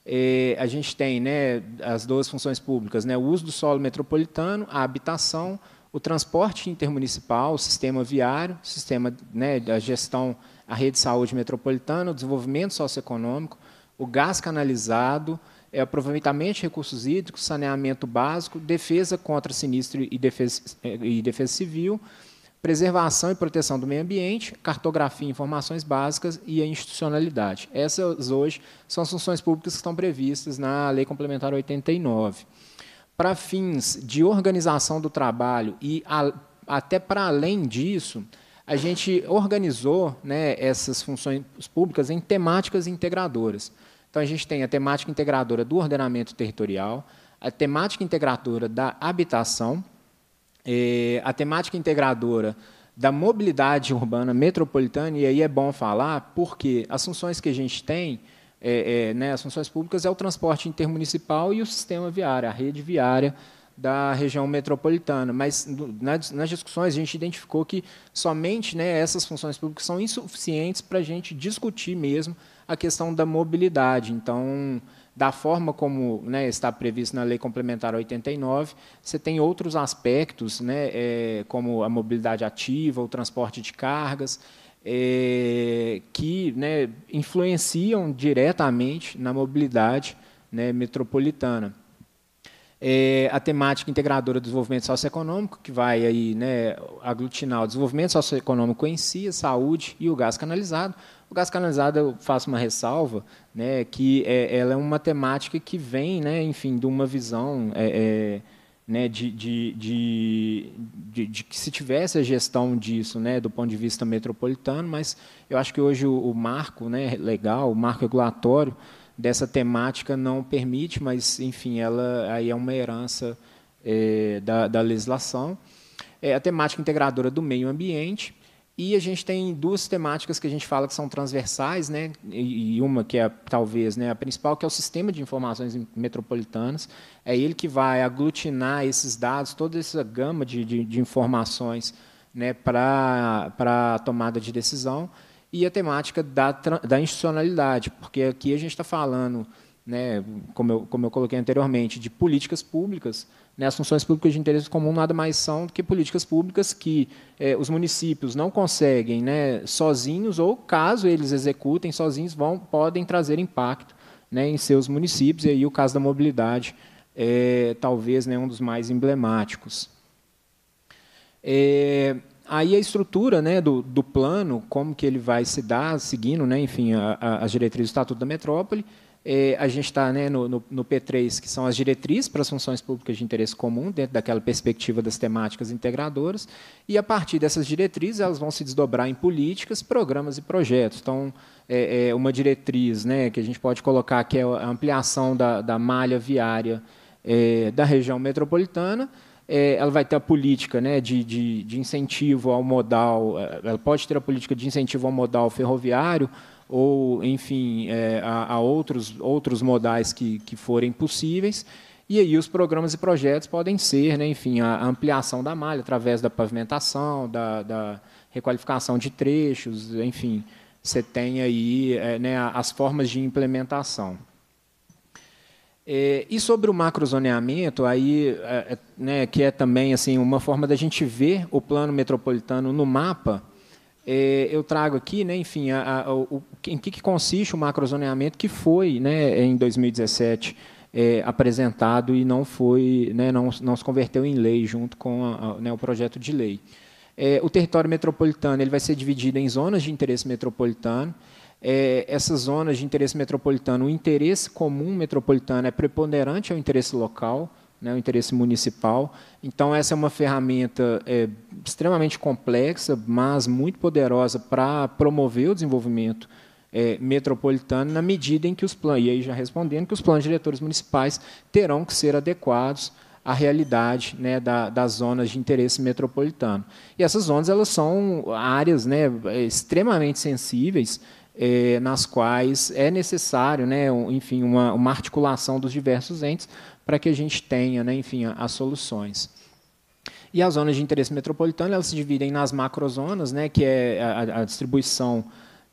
É, a gente tem né, as duas funções públicas, né, o uso do solo metropolitano, a habitação, o transporte intermunicipal, o sistema viário, o sistema né, da gestão, a rede de saúde metropolitana, o desenvolvimento socioeconômico, o gás canalizado, é, aproveitamento de recursos hídricos, saneamento básico, defesa contra sinistro e defesa, e defesa civil, preservação e proteção do meio ambiente, cartografia, informações básicas e a institucionalidade. Essas hoje são as funções públicas que estão previstas na Lei Complementar 89. Para fins de organização do trabalho e a, até para além disso, a gente organizou né, essas funções públicas em temáticas integradoras. Então, a gente tem a temática integradora do ordenamento territorial, a temática integradora da habitação, eh, a temática integradora da mobilidade urbana metropolitana, e aí é bom falar, porque as funções que a gente tem, é, é, né, as funções públicas, é o transporte intermunicipal e o sistema viário, a rede viária da região metropolitana. Mas nas discussões a gente identificou que somente né, essas funções públicas são insuficientes para a gente discutir mesmo a questão da mobilidade. Então, da forma como né, está previsto na Lei Complementar 89, você tem outros aspectos, né, é, como a mobilidade ativa, o transporte de cargas, é, que né, influenciam diretamente na mobilidade né, metropolitana é, a temática integradora do desenvolvimento socioeconômico, que vai aí, né, aglutinar o desenvolvimento socioeconômico em si, a saúde e o gás canalizado. O gás canalizado, eu faço uma ressalva, né, que é, ela é uma temática que vem, né, enfim, de uma visão é, é né, de, de, de, de, que se tivesse a gestão disso né, do ponto de vista metropolitano, mas eu acho que hoje o, o marco né, legal, o marco regulatório, dessa temática não permite, mas, enfim, ela aí é uma herança é, da, da legislação. É a temática integradora do meio ambiente, e a gente tem duas temáticas que a gente fala que são transversais, né? E uma que é talvez né, a principal, que é o sistema de informações metropolitanas. É ele que vai aglutinar esses dados, toda essa gama de, de, de informações né, para a tomada de decisão e a temática da, da institucionalidade, porque aqui a gente está falando, né, como, eu, como eu coloquei anteriormente, de políticas públicas. Né, as funções públicas de interesse comum nada mais são do que políticas públicas que é, os municípios não conseguem né, sozinhos, ou caso eles executem sozinhos, vão, podem trazer impacto né, em seus municípios, e aí o caso da mobilidade é talvez né, um dos mais emblemáticos. É, Aí a estrutura né, do, do plano, como que ele vai se dar, seguindo, né, enfim, as diretrizes do Estatuto da Metrópole, é, a gente está né, no, no, no, P3, que são as diretrizes para as funções públicas de interesse comum, dentro daquela perspectiva das temáticas integradoras, e a partir dessas diretrizes elas vão se desdobrar em políticas, programas e projetos. Então, é, é uma diretriz né, que a gente pode colocar que é a ampliação da, da malha viária eh, da região metropolitana, é, ela vai ter a política né, de, de, de, incentivo ao modal, é, ela pode ter a política de incentivo ao modal ferroviário, ou, enfim, é, a, a, outros, outros modais que, que forem possíveis. E aí os programas e projetos podem ser, né, enfim, a, a ampliação da malha através da pavimentação, da, da requalificação de trechos, enfim, você tem aí é, né, as formas de implementação. É, e sobre o macrozoneamento, aí, é, é, né, que é também assim uma forma da gente ver o plano metropolitano no mapa, é, eu trago aqui, né, enfim, a, a, o, em que, que, consiste o macrozoneamento que foi, né, em 2017 é, apresentado e não foi, né, não, não se converteu em lei junto com a, né, o projeto de lei. É, o território metropolitano ele vai ser dividido em zonas de interesse metropolitano é, essas zonas de interesse metropolitano, o interesse comum metropolitano é preponderante ao interesse local, né, o interesse municipal. Então, essa é uma ferramenta é, extremamente complexa, mas muito poderosa para promover o desenvolvimento é, metropolitano na medida em que os planos, e aí já respondendo, que os planos diretores municipais terão que ser adequados à realidade né, da, das zonas de interesse metropolitano. E essas zonas elas são áreas né, é, extremamente sensíveis é, nas quais é necessário, né, enfim, uma, uma articulação dos diversos entes para que a gente tenha, né, enfim, as soluções. E as zonas de interesse metropolitano elas se dividem nas macrozonas, né, que é a, a distribuição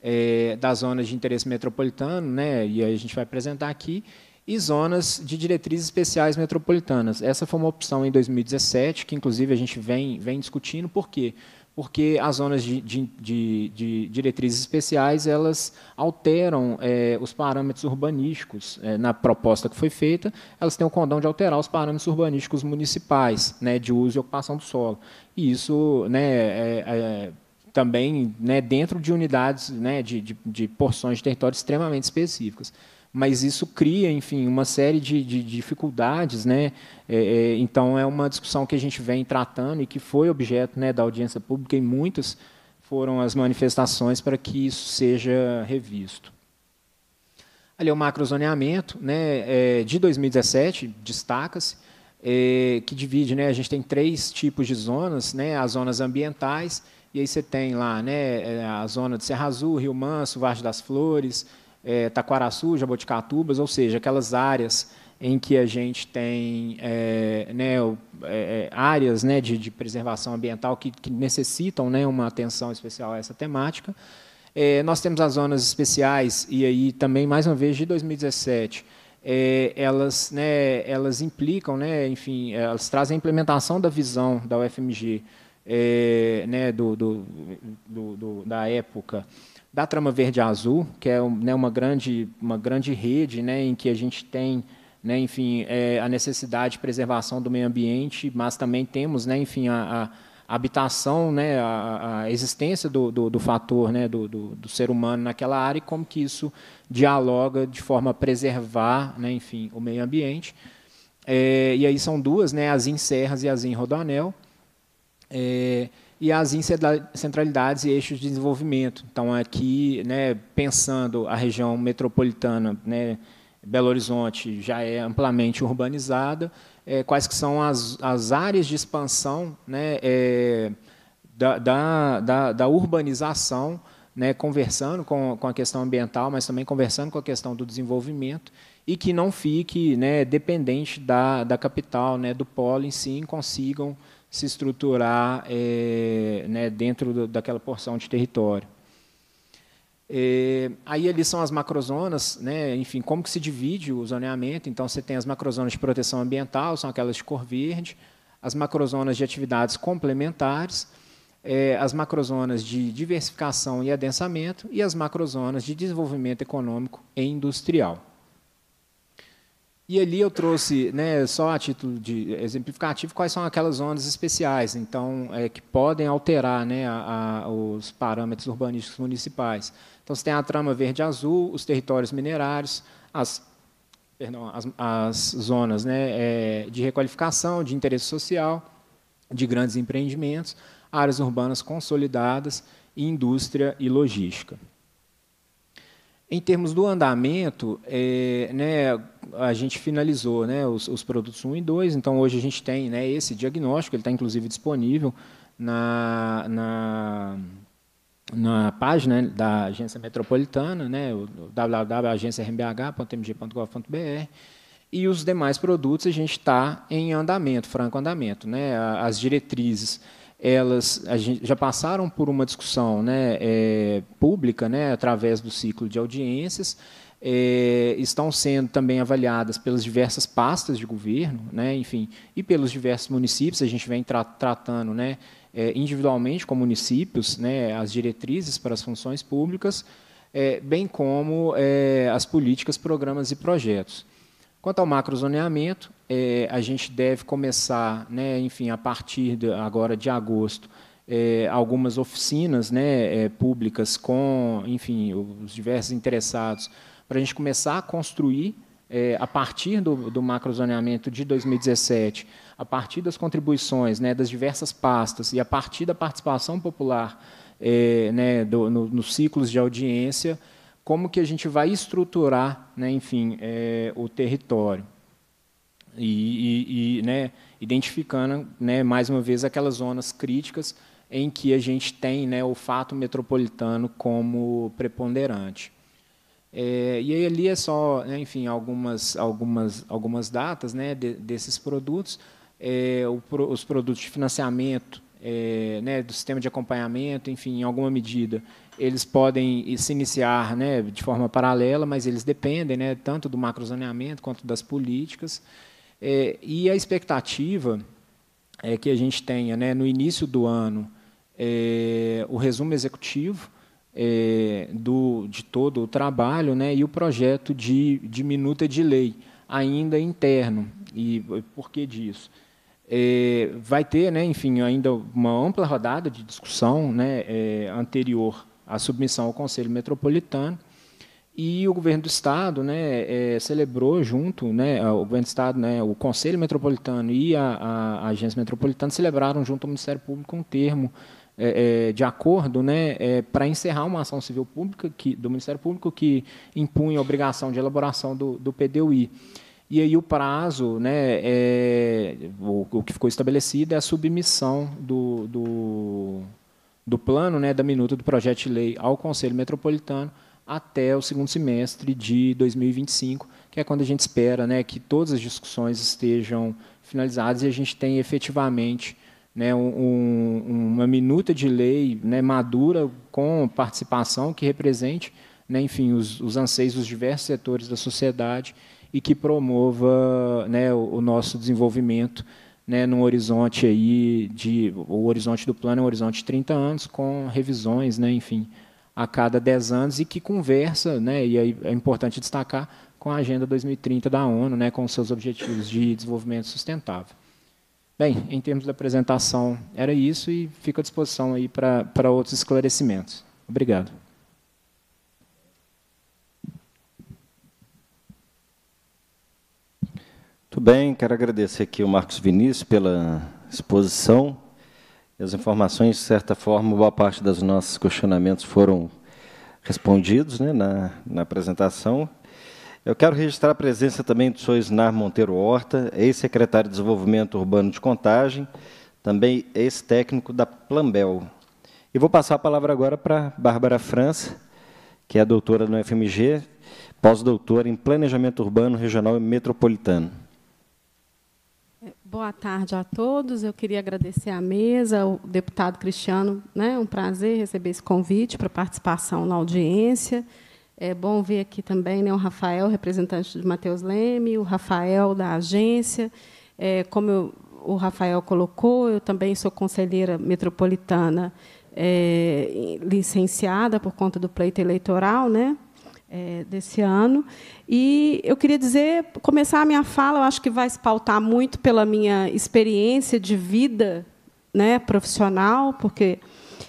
é, das zonas de interesse metropolitano, né, e aí a gente vai apresentar aqui, e zonas de diretrizes especiais metropolitanas. Essa foi uma opção em 2017, que inclusive a gente vem, vem discutindo, por quê? porque as zonas de, de, de, de, diretrizes especiais elas alteram é, os parâmetros urbanísticos é, na proposta que foi feita, elas têm o condão de alterar os parâmetros urbanísticos municipais né, de uso e ocupação do solo. E isso né, é, é também né, dentro de unidades, né, de, de, de porções de território extremamente específicas mas isso cria, enfim, uma série de, de dificuldades, né? É, é, então é uma discussão que a gente vem tratando e que foi objeto, né, da audiência pública e muitas foram as manifestações para que isso seja revisto. Ali é o macrozoneamento, né? É, de 2017 destaca-se é, que divide, né? A gente tem três tipos de zonas, né? As zonas ambientais e aí você tem lá, né? É, a zona de Serra Azul, Rio Manso, Vargem das Flores é, Taquaraçu, Jaboticatubas, ou seja, aquelas áreas em que a gente tem é, né, é, é, áreas né, de, de, preservação ambiental que, que necessitam né, uma atenção especial a essa temática. É, nós temos as zonas especiais, e aí também, mais uma vez, de 2017, é, elas, né, elas implicam, né, enfim, elas trazem a implementação da visão da UFMG é, né, do, do, do, da época, da trama verde azul, que é né, uma, grande, uma grande rede né, em que a gente tem, né, enfim, é, a necessidade de preservação do meio ambiente, mas também temos, né, enfim, a, a habitação, né, a, a existência do, do, do, fator né, do, do, do, ser humano naquela área e como que isso dialoga de forma a preservar, né, enfim, o meio ambiente. É, e aí são duas, né, as encerras Serras e as em Rodoanel. É, e as centralidades e eixos de desenvolvimento. Então, aqui, né, pensando a região metropolitana, né, Belo Horizonte já é amplamente urbanizada, é, quais que são as, as áreas de expansão né, é, da, da, da, da, urbanização, né, conversando com, com a questão ambiental, mas também conversando com a questão do desenvolvimento, e que não fique né, dependente da, da capital, né, do polo em si, consigam se estruturar é, né, dentro do, daquela porção de território. É, aí ali são as macrozonas, né, enfim, como que se divide o zoneamento. Então, você tem as macrozonas de proteção ambiental, são aquelas de cor verde, as macrozonas de atividades complementares, é, as macrozonas de diversificação e adensamento e as macrozonas de desenvolvimento econômico e industrial. E ali eu trouxe, né, só a título de exemplificativo, quais são aquelas zonas especiais, então, é, que podem alterar né, a, a, os parâmetros urbanísticos municipais. Então, você tem a trama verde-azul, os territórios minerários, as, perdão, as, as zonas né, é, de requalificação, de interesse social, de grandes empreendimentos, áreas urbanas consolidadas, indústria e logística. Em termos do andamento, é, né, a gente finalizou né, os, os, produtos 1 e 2, então hoje a gente tem né, esse diagnóstico, ele está inclusive disponível na, na, na página da Agência Metropolitana, né, www.agenciarmbh.mg.gov.br, e os demais produtos a gente está em andamento, franco andamento. Né, as diretrizes elas já passaram por uma discussão né, é, pública, né, através do ciclo de audiências, é, estão sendo também avaliadas pelas diversas pastas de governo, né, enfim, e pelos diversos municípios. A gente vem tra tratando né, é, individualmente com municípios né, as diretrizes para as funções públicas, é, bem como é, as políticas, programas e projetos. Quanto ao macrozoneamento, é, a gente deve começar, né, enfim, a partir de, agora de agosto, é, algumas oficinas né, é, públicas com, enfim, os diversos interessados, para a gente começar a construir, é, a partir do, do macrozoneamento de 2017, a partir das contribuições né, das diversas pastas e a partir da participação popular é, né, do, no, nos ciclos de audiência, como que a gente vai estruturar, né, enfim, é, o território e, e, e né, identificando né, mais uma vez aquelas zonas críticas em que a gente tem né, o fato metropolitano como preponderante. É, e aí ali é só, né, enfim, algumas, algumas, algumas datas né, de, desses produtos, é, o, os produtos de financiamento é, né, do sistema de acompanhamento, enfim, em alguma medida, eles podem se iniciar né, de forma paralela, mas eles dependem né, tanto do macrozaneamento quanto das políticas. É, e a expectativa é que a gente tenha, né, no início do ano, é, o resumo executivo é, do, de todo o trabalho né, e o projeto de, de minuta de lei, ainda interno. E por que disso? É, vai ter, né, enfim, ainda uma ampla rodada de discussão né, é, anterior à submissão ao Conselho Metropolitano, e o governo do estado né, é, celebrou junto, né, o governo do estado, né, o Conselho Metropolitano e a, a Agência Metropolitana celebraram junto ao Ministério Público um termo é, é, de acordo né, é, para encerrar uma ação civil pública que, do Ministério Público que impunha a obrigação de elaboração do, do PDUI. E aí o prazo, né, é, o, o, que ficou estabelecido é a submissão do, do, do plano, né, da minuta do projeto de lei ao Conselho Metropolitano até o segundo semestre de 2025, que é quando a gente espera né, que todas as discussões estejam finalizadas e a gente tenha efetivamente né, um, uma minuta de lei né, madura com participação que represente, né, enfim, os, os anseios dos diversos setores da sociedade e que promova né, o, o nosso desenvolvimento né, num horizonte aí de o horizonte do plano é um horizonte de 30 anos com revisões, né, enfim, a cada 10 anos e que conversa, né, e aí é importante destacar, com a Agenda 2030 da ONU, né, com seus objetivos de desenvolvimento sustentável. Bem, em termos de apresentação, era isso e fico à disposição aí para outros esclarecimentos. Obrigado. Muito bem, quero agradecer aqui o Marcos Vinícius pela exposição. As informações, de certa forma, boa parte dos nossos questionamentos foram respondidos né, na, na apresentação. Eu quero registrar a presença também do senhor Isnar Monteiro Horta, ex-secretário de Desenvolvimento Urbano de Contagem, também ex-técnico da Plambel. E vou passar a palavra agora para Bárbara França, que é doutora no FMG, pós-doutora em Planejamento Urbano Regional e Metropolitano. Boa tarde a todos. Eu queria agradecer à mesa, o deputado Cristiano. Né? Um prazer receber esse convite para participação na audiência. É bom ver aqui também né, o Rafael, representante de Matheus Leme, o Rafael da agência. É, como eu, o Rafael colocou, eu também sou conselheira metropolitana é, licenciada por conta do pleito eleitoral, né? é, desse ano. E eu queria dizer, começar a minha fala, eu acho que vai se pautar muito pela minha experiência de vida né, profissional, porque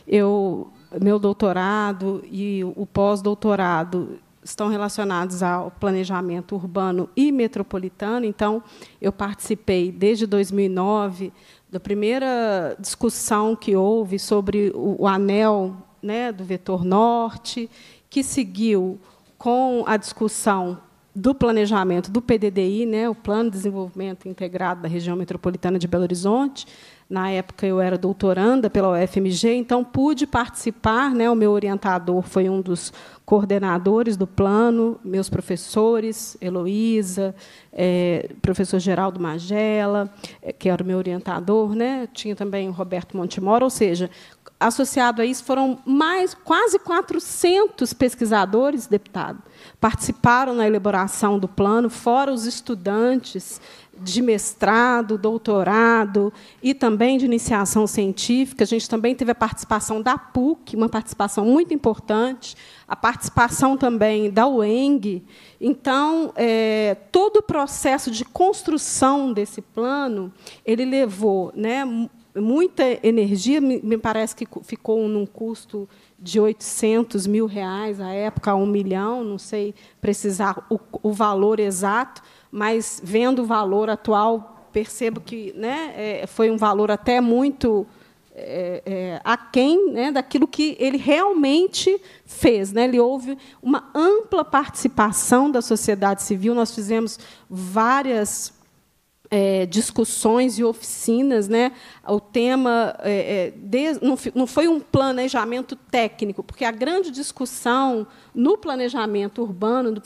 eu, meu doutorado e o pós-doutorado estão relacionados ao planejamento urbano e metropolitano. Então, eu participei desde 2009 da primeira discussão que houve sobre o, o anel né, do vetor norte, que seguiu com a discussão do planejamento do PDDI, né, o Plano de Desenvolvimento Integrado da Região Metropolitana de Belo Horizonte. Na época eu era doutoranda pela UFMG, então pude participar, né, o meu orientador foi um dos coordenadores do plano, meus professores, Heloísa, é, professor Geraldo Magela, eh, que era o meu orientador, né, tinha também o Roberto Montemora, ou seja, associado a isso, foram mais quase 400 pesquisadores, deputado, participaram na elaboração do plano, fora os estudantes de mestrado, doutorado e também de iniciação científica. A gente também teve a participação da PUC, uma participação muito importante, a participação também da UENG. Então, é, todo o processo de construção desse plano, ele levou né, muita energia, me parece que ficou num custo de 800 mil reais, à época, um milhão, não sei precisar o, o valor exato, mas vendo o valor atual, percebo que né, é, foi um valor até muito é, é, aquém né, daquilo que ele realmente fez. Né? Ele houve uma ampla participação da sociedade civil, nós fizemos várias é, discussões e oficinas. Né? O tema é, é de, não, não foi um planejamento técnico, porque a grande discussão no planejamento urbano, no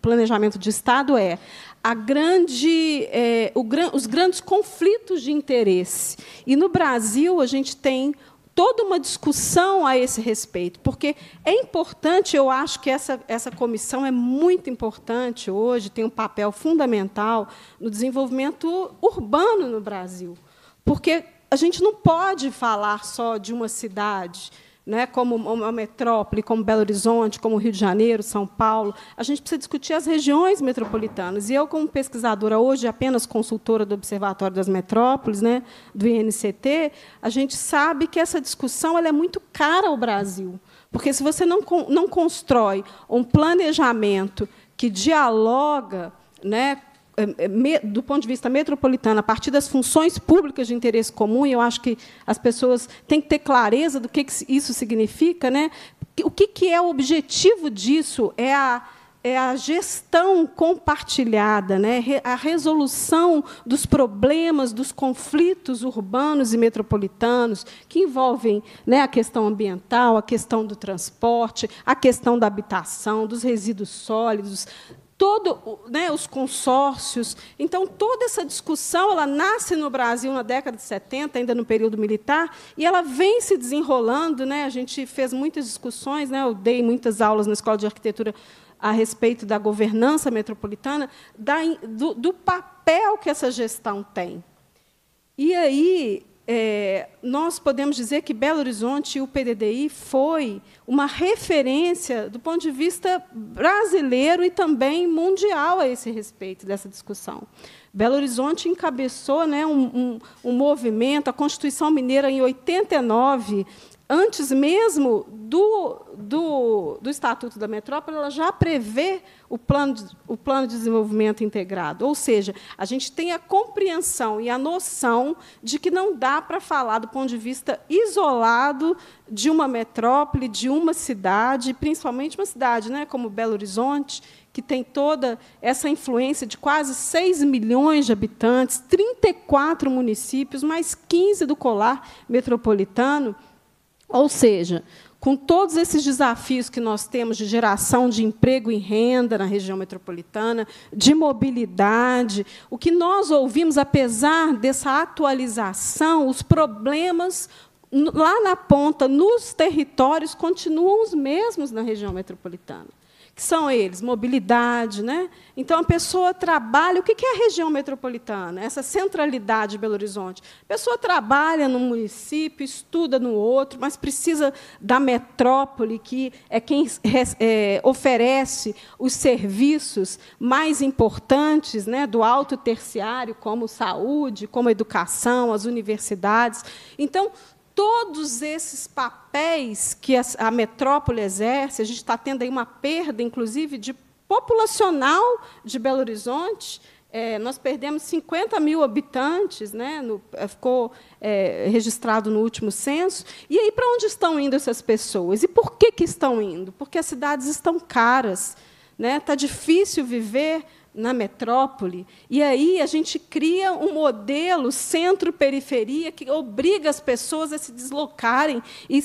planejamento de Estado, é a grande, é, o, os grandes conflitos de interesse. E no Brasil, a gente tem toda uma discussão a esse respeito, porque é importante, eu acho que essa, essa comissão é muito importante hoje, tem um papel fundamental no desenvolvimento urbano no Brasil, porque a gente não pode falar só de uma cidade, né, como uma metrópole, como Belo Horizonte, como Rio de Janeiro, São Paulo, a gente precisa discutir as regiões metropolitanas. E eu, como pesquisadora hoje, apenas consultora do Observatório das Metrópoles, né, do INCT, a gente sabe que essa discussão ela é muito cara ao Brasil. Porque se você não, não constrói um planejamento que dialoga né, eh, eh, do ponto de vista metropolitano, a partir das funções públicas de interesse comum, e eu acho que as pessoas têm que ter clareza do que isso significa, né? o que é o objetivo disso? É a é a gestão compartilhada, né? a resolução dos problemas, dos conflitos urbanos e metropolitanos, que envolvem né, a questão ambiental, a questão do transporte, a questão da habitação, dos resíduos sólidos, Todos, né, os consórcios. Então, toda essa discussão ela nasce no Brasil na década de 70, ainda no período militar, e ela vem se desenrolando. Né? A gente fez muitas discussões, né? eu dei muitas aulas na Escola de Arquitetura a respeito da governança metropolitana, da, do, do papel que essa gestão tem. E aí, é, nós podemos dizer que Belo Horizonte e o PDDI foi uma referência do ponto de vista brasileiro e também mundial a esse respeito dessa discussão. Belo Horizonte encabeçou né, um, um, um movimento, a Constituição Mineira em 89, antes mesmo do, do, do Estatuto da Metrópole, ela já prevê o plano, de, o plano de desenvolvimento integrado. Ou seja, a gente tem a compreensão e a noção de que não dá para falar do ponto de vista isolado de uma metrópole, de uma cidade, principalmente uma cidade né, como Belo Horizonte, que tem toda essa influência de quase 6 milhões de habitantes, 34 municípios, mais 15 do colar metropolitano. Ou seja, com todos esses desafios que nós temos de geração de emprego e renda na região metropolitana, de mobilidade, o que nós ouvimos, apesar dessa atualização, os problemas lá na ponta, nos territórios, continuam os mesmos na região metropolitana são eles? Mobilidade, né? Então a pessoa trabalha. O que é a região metropolitana? Essa centralidade de Belo Horizonte. A pessoa trabalha no município, estuda no outro, mas precisa da metrópole, que é quem é, oferece os serviços mais importantes né, do alto terciário, como saúde, como educação, as universidades. Então, todos esses papéis que a, metrópole exerce, a gente está tendo aí uma perda, inclusive, de populacional de Belo Horizonte. É, nós perdemos 50 mil habitantes, né, no, é, ficou é, registrado no último censo. E aí, para onde estão indo essas pessoas? E por que, que estão indo? Porque as cidades estão caras. Está né? Tá difícil viver na metrópole, e aí a gente cria um modelo centro-periferia que obriga as pessoas a se deslocarem e,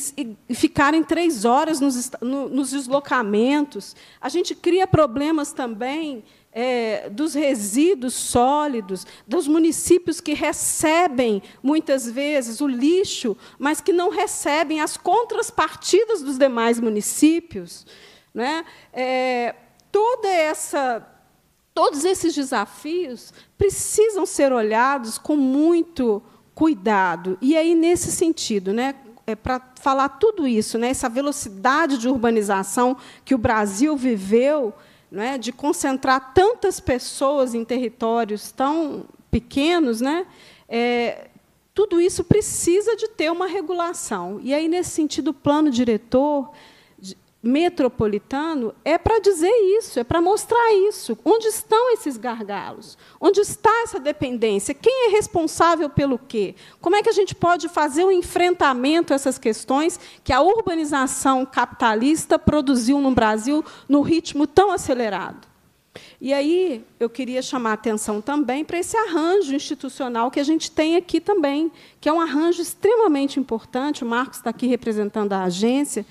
e ficarem três horas nos, no, nos, deslocamentos. A gente cria problemas também é, dos resíduos sólidos, dos municípios que recebem, muitas vezes, o lixo, mas que não recebem as contrapartidas dos demais municípios. Né? É, toda essa todos esses desafios precisam ser olhados com muito cuidado. E aí, nesse sentido, né, é para falar tudo isso, né, essa velocidade de urbanização que o Brasil viveu, né, de concentrar tantas pessoas em territórios tão pequenos, né, é, tudo isso precisa de ter uma regulação. E aí, nesse sentido, o plano diretor metropolitano é para dizer isso, é para mostrar isso. Onde estão esses gargalos? Onde está essa dependência? Quem é responsável pelo quê? Como é que a gente pode fazer o um enfrentamento a essas questões que a urbanização capitalista produziu no Brasil no ritmo tão acelerado? E aí eu queria chamar a atenção também para esse arranjo institucional que a gente tem aqui também, que é um arranjo extremamente importante. O Marcos está aqui representando a agência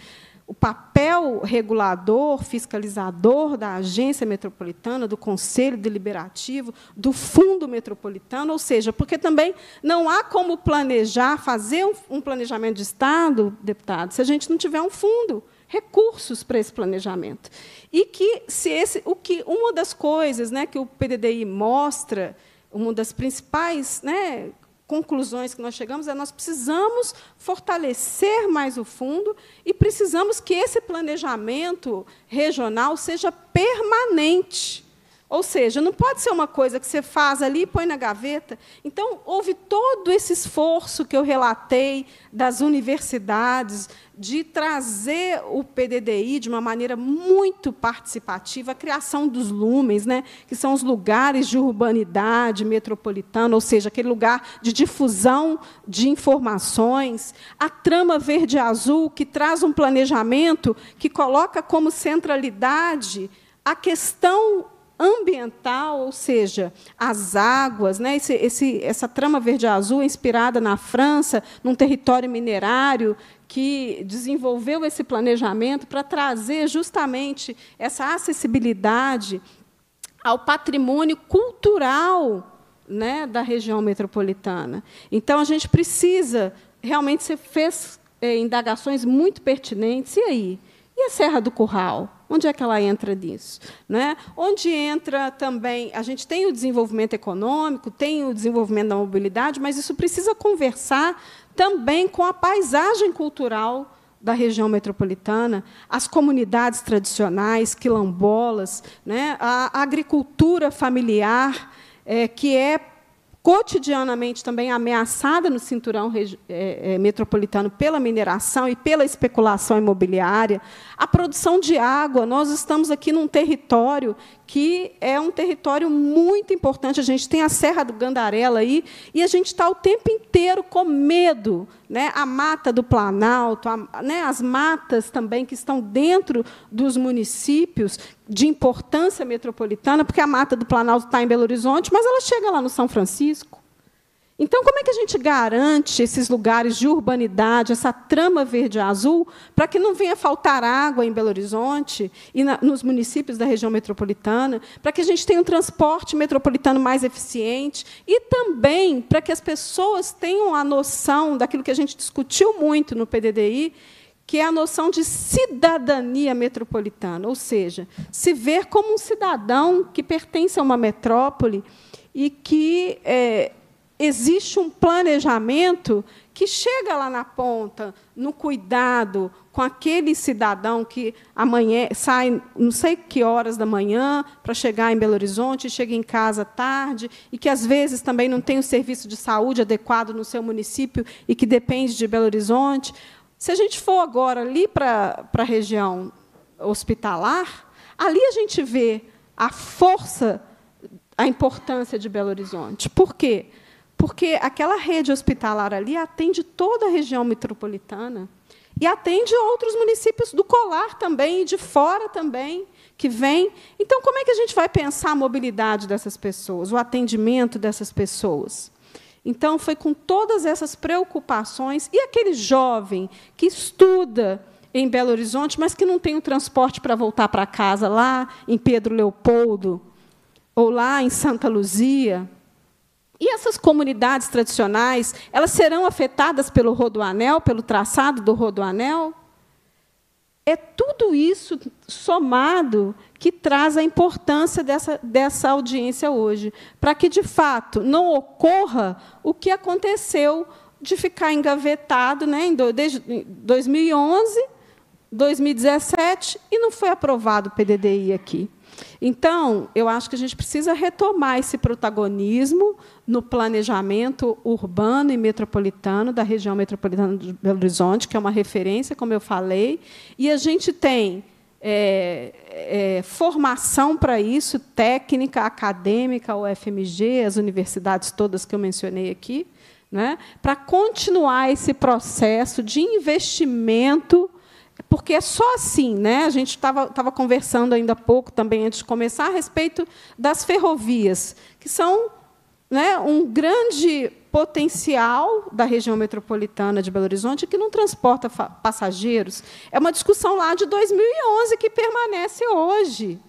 o papel regulador, fiscalizador da agência metropolitana, do conselho deliberativo, do fundo metropolitano, ou seja, porque também não há como planejar, fazer um planejamento de Estado, deputado, se a gente não tiver um fundo, recursos para esse planejamento. E que se esse, o que uma das coisas, né, que o PDDI mostra, uma das principais, né, conclusões que nós chegamos é nós precisamos fortalecer mais o fundo e precisamos que esse planejamento regional seja permanente. Ou seja, não pode ser uma coisa que você faz ali e põe na gaveta. Então, houve todo esse esforço que eu relatei das universidades de trazer o PDDI de uma maneira muito participativa, a criação dos lumens, né, que são os lugares de urbanidade metropolitana, ou seja, aquele lugar de difusão de informações, a trama verde-azul, que traz um planejamento que coloca como centralidade a questão ambiental, ou seja, as águas, né? Esse, esse, essa trama verde-azul inspirada na França, num território minerário que desenvolveu esse planejamento para trazer justamente essa acessibilidade ao patrimônio cultural né, da região metropolitana. Então, a gente precisa, realmente, você fez é, indagações muito pertinentes. E aí? E a Serra do Curral? Onde é que ela entra nisso? Né? Onde entra também. A gente tem o desenvolvimento econômico, tem o desenvolvimento da mobilidade, mas isso precisa conversar também com a paisagem cultural da região metropolitana, as comunidades tradicionais, quilombolas, né? a agricultura familiar, é, que é cotidianamente também ameaçada no cinturão é, é, metropolitano pela mineração e pela especulação imobiliária, a produção de água. Nós estamos aqui num território que é um território muito importante. A gente tem a Serra do Gandarela aí, e a gente está o tempo inteiro com medo. Né? A mata do Planalto, a, né? as matas também que estão dentro dos municípios de importância metropolitana, porque a mata do Planalto está em Belo Horizonte, mas ela chega lá no São Francisco então, como é que a gente garante esses lugares de urbanidade, essa trama verde-azul, para que não venha faltar água em Belo Horizonte e na, nos municípios da região metropolitana, para que a gente tenha um transporte metropolitano mais eficiente e também para que as pessoas tenham a noção daquilo que a gente discutiu muito no PDDI, que é a noção de cidadania metropolitana, ou seja, se ver como um cidadão que pertence a uma metrópole e que é, existe um planejamento que chega lá na ponta, no cuidado com aquele cidadão que amanhã sai não sei que horas da manhã para chegar em Belo Horizonte, chega em casa tarde e que às vezes também não tem o serviço de saúde adequado no seu município e que depende de Belo Horizonte. Se a gente for agora ali para, para a região hospitalar, ali a gente vê a força, a importância de Belo Horizonte. Por quê? Porque porque aquela rede hospitalar ali atende toda a região metropolitana e atende outros municípios do colar também, e de fora também, que vêm. Então, como é que a gente vai pensar a mobilidade dessas pessoas, o atendimento dessas pessoas? Então, foi com todas essas preocupações. E aquele jovem que estuda em Belo Horizonte, mas que não tem o transporte para voltar para casa, lá em Pedro Leopoldo, ou lá em Santa Luzia, e essas comunidades tradicionais, elas serão afetadas pelo Rodoanel, pelo traçado do Rodoanel? É tudo isso somado que traz a importância dessa, dessa audiência hoje, para que, de fato, não ocorra o que aconteceu de ficar engavetado né, desde 2011, 2017, e não foi aprovado o PDDI aqui. Então, eu acho que a gente precisa retomar esse protagonismo no planejamento urbano e metropolitano da região metropolitana de Belo Horizonte, que é uma referência, como eu falei, e a gente tem é, é, formação para isso, técnica, acadêmica, UFMG, as universidades todas que eu mencionei aqui, né, para continuar esse processo de investimento porque é só assim, né? A gente estava conversando ainda há pouco, também antes de começar, a respeito das ferrovias, que são né, um grande potencial da região metropolitana de Belo Horizonte que não transporta passageiros. É uma discussão lá de 2011 que permanece hoje.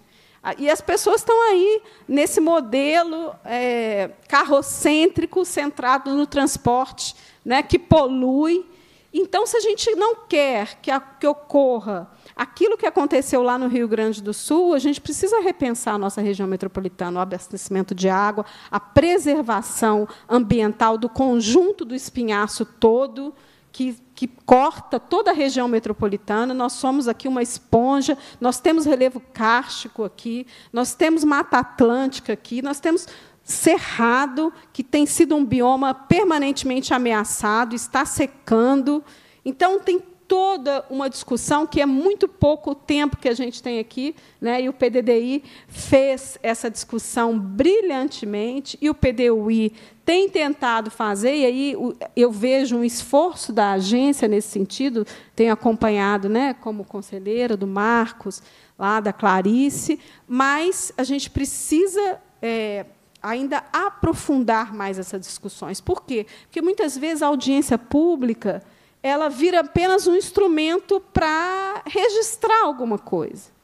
Ah, e as pessoas estão aí nesse modelo é, carrocêntrico centrado no transporte, né, que polui então, se a gente não quer que, a, que ocorra aquilo que aconteceu lá no Rio Grande do Sul, a gente precisa repensar a nossa região metropolitana, o abastecimento de água, a preservação ambiental do conjunto do espinhaço todo, que, que, corta toda a região metropolitana. Nós somos aqui uma esponja, nós temos relevo kárstico aqui, nós temos Mata Atlântica aqui, nós temos cerrado, que tem sido um bioma permanentemente ameaçado, está secando. Então, tem toda uma discussão que é muito pouco tempo que a gente tem aqui, né? e o PDDI fez essa discussão brilhantemente, e o PDUI tem tentado fazer, e aí eu vejo um esforço da agência nesse sentido, tenho acompanhado né, como conselheira do Marcos, lá da Clarice, mas a gente precisa. É, ainda aprofundar mais essas discussões. Por quê? Porque muitas vezes a audiência pública ela vira apenas um instrumento para registrar alguma coisa.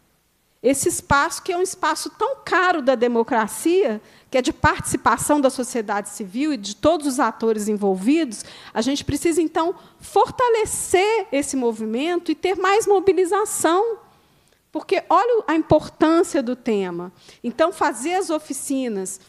Esse espaço que é um espaço tão caro da democracia, que é de participação da sociedade civil e de todos os atores envolvidos, a gente precisa então fortalecer esse movimento e ter mais mobilização porque olha a importância do tema. Então, fazer as oficinas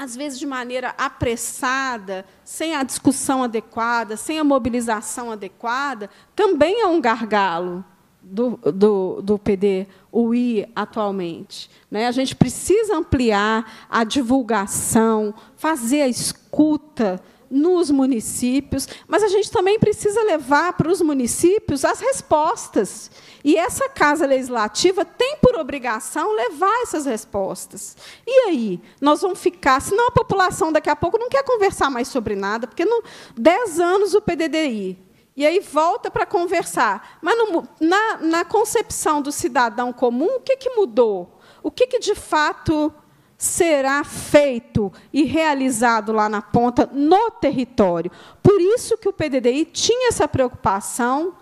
às vezes de maneira apressada, sem a discussão adequada, sem a mobilização adequada, também é um gargalo do, do, do PDUI atualmente. Né? A gente precisa ampliar a divulgação, fazer a escuta nos municípios, mas a gente também precisa levar para os municípios as respostas. E essa Casa Legislativa tem por obrigação levar essas respostas. E aí? Nós vamos ficar, senão a população daqui a pouco não quer conversar mais sobre nada, porque no 10 anos o PDDI, e aí volta para conversar. Mas no, na, na, concepção do cidadão comum, o que, que mudou? O que, que de fato será feito e realizado lá na ponta, no território. Por isso que o PDDI tinha essa preocupação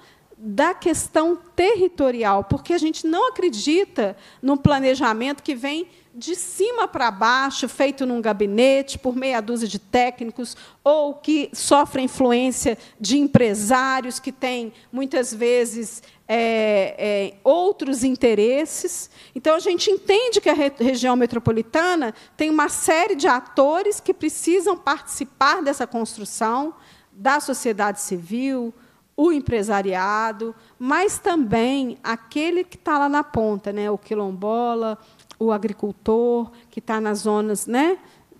da questão territorial, porque a gente não acredita num planejamento que vem de cima para baixo, feito num gabinete por meia dúzia de técnicos, ou que sofre influência de empresários que têm muitas vezes é, é, outros interesses. Então, a gente entende que a re região metropolitana tem uma série de atores que precisam participar dessa construção da sociedade civil, o empresariado, mas também aquele que está lá na ponta, né? o quilombola, o agricultor, que está nas zonas né?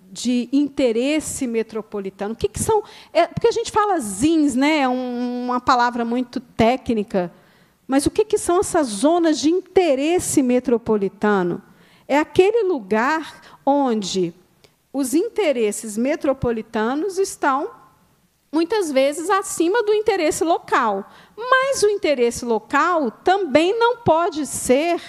de interesse metropolitano. O que, que são. É, porque a gente fala zins, né? é um, uma palavra muito técnica, mas o que, que são essas zonas de interesse metropolitano? É aquele lugar onde os interesses metropolitanos estão muitas vezes acima do interesse local. Mas o interesse local também não pode ser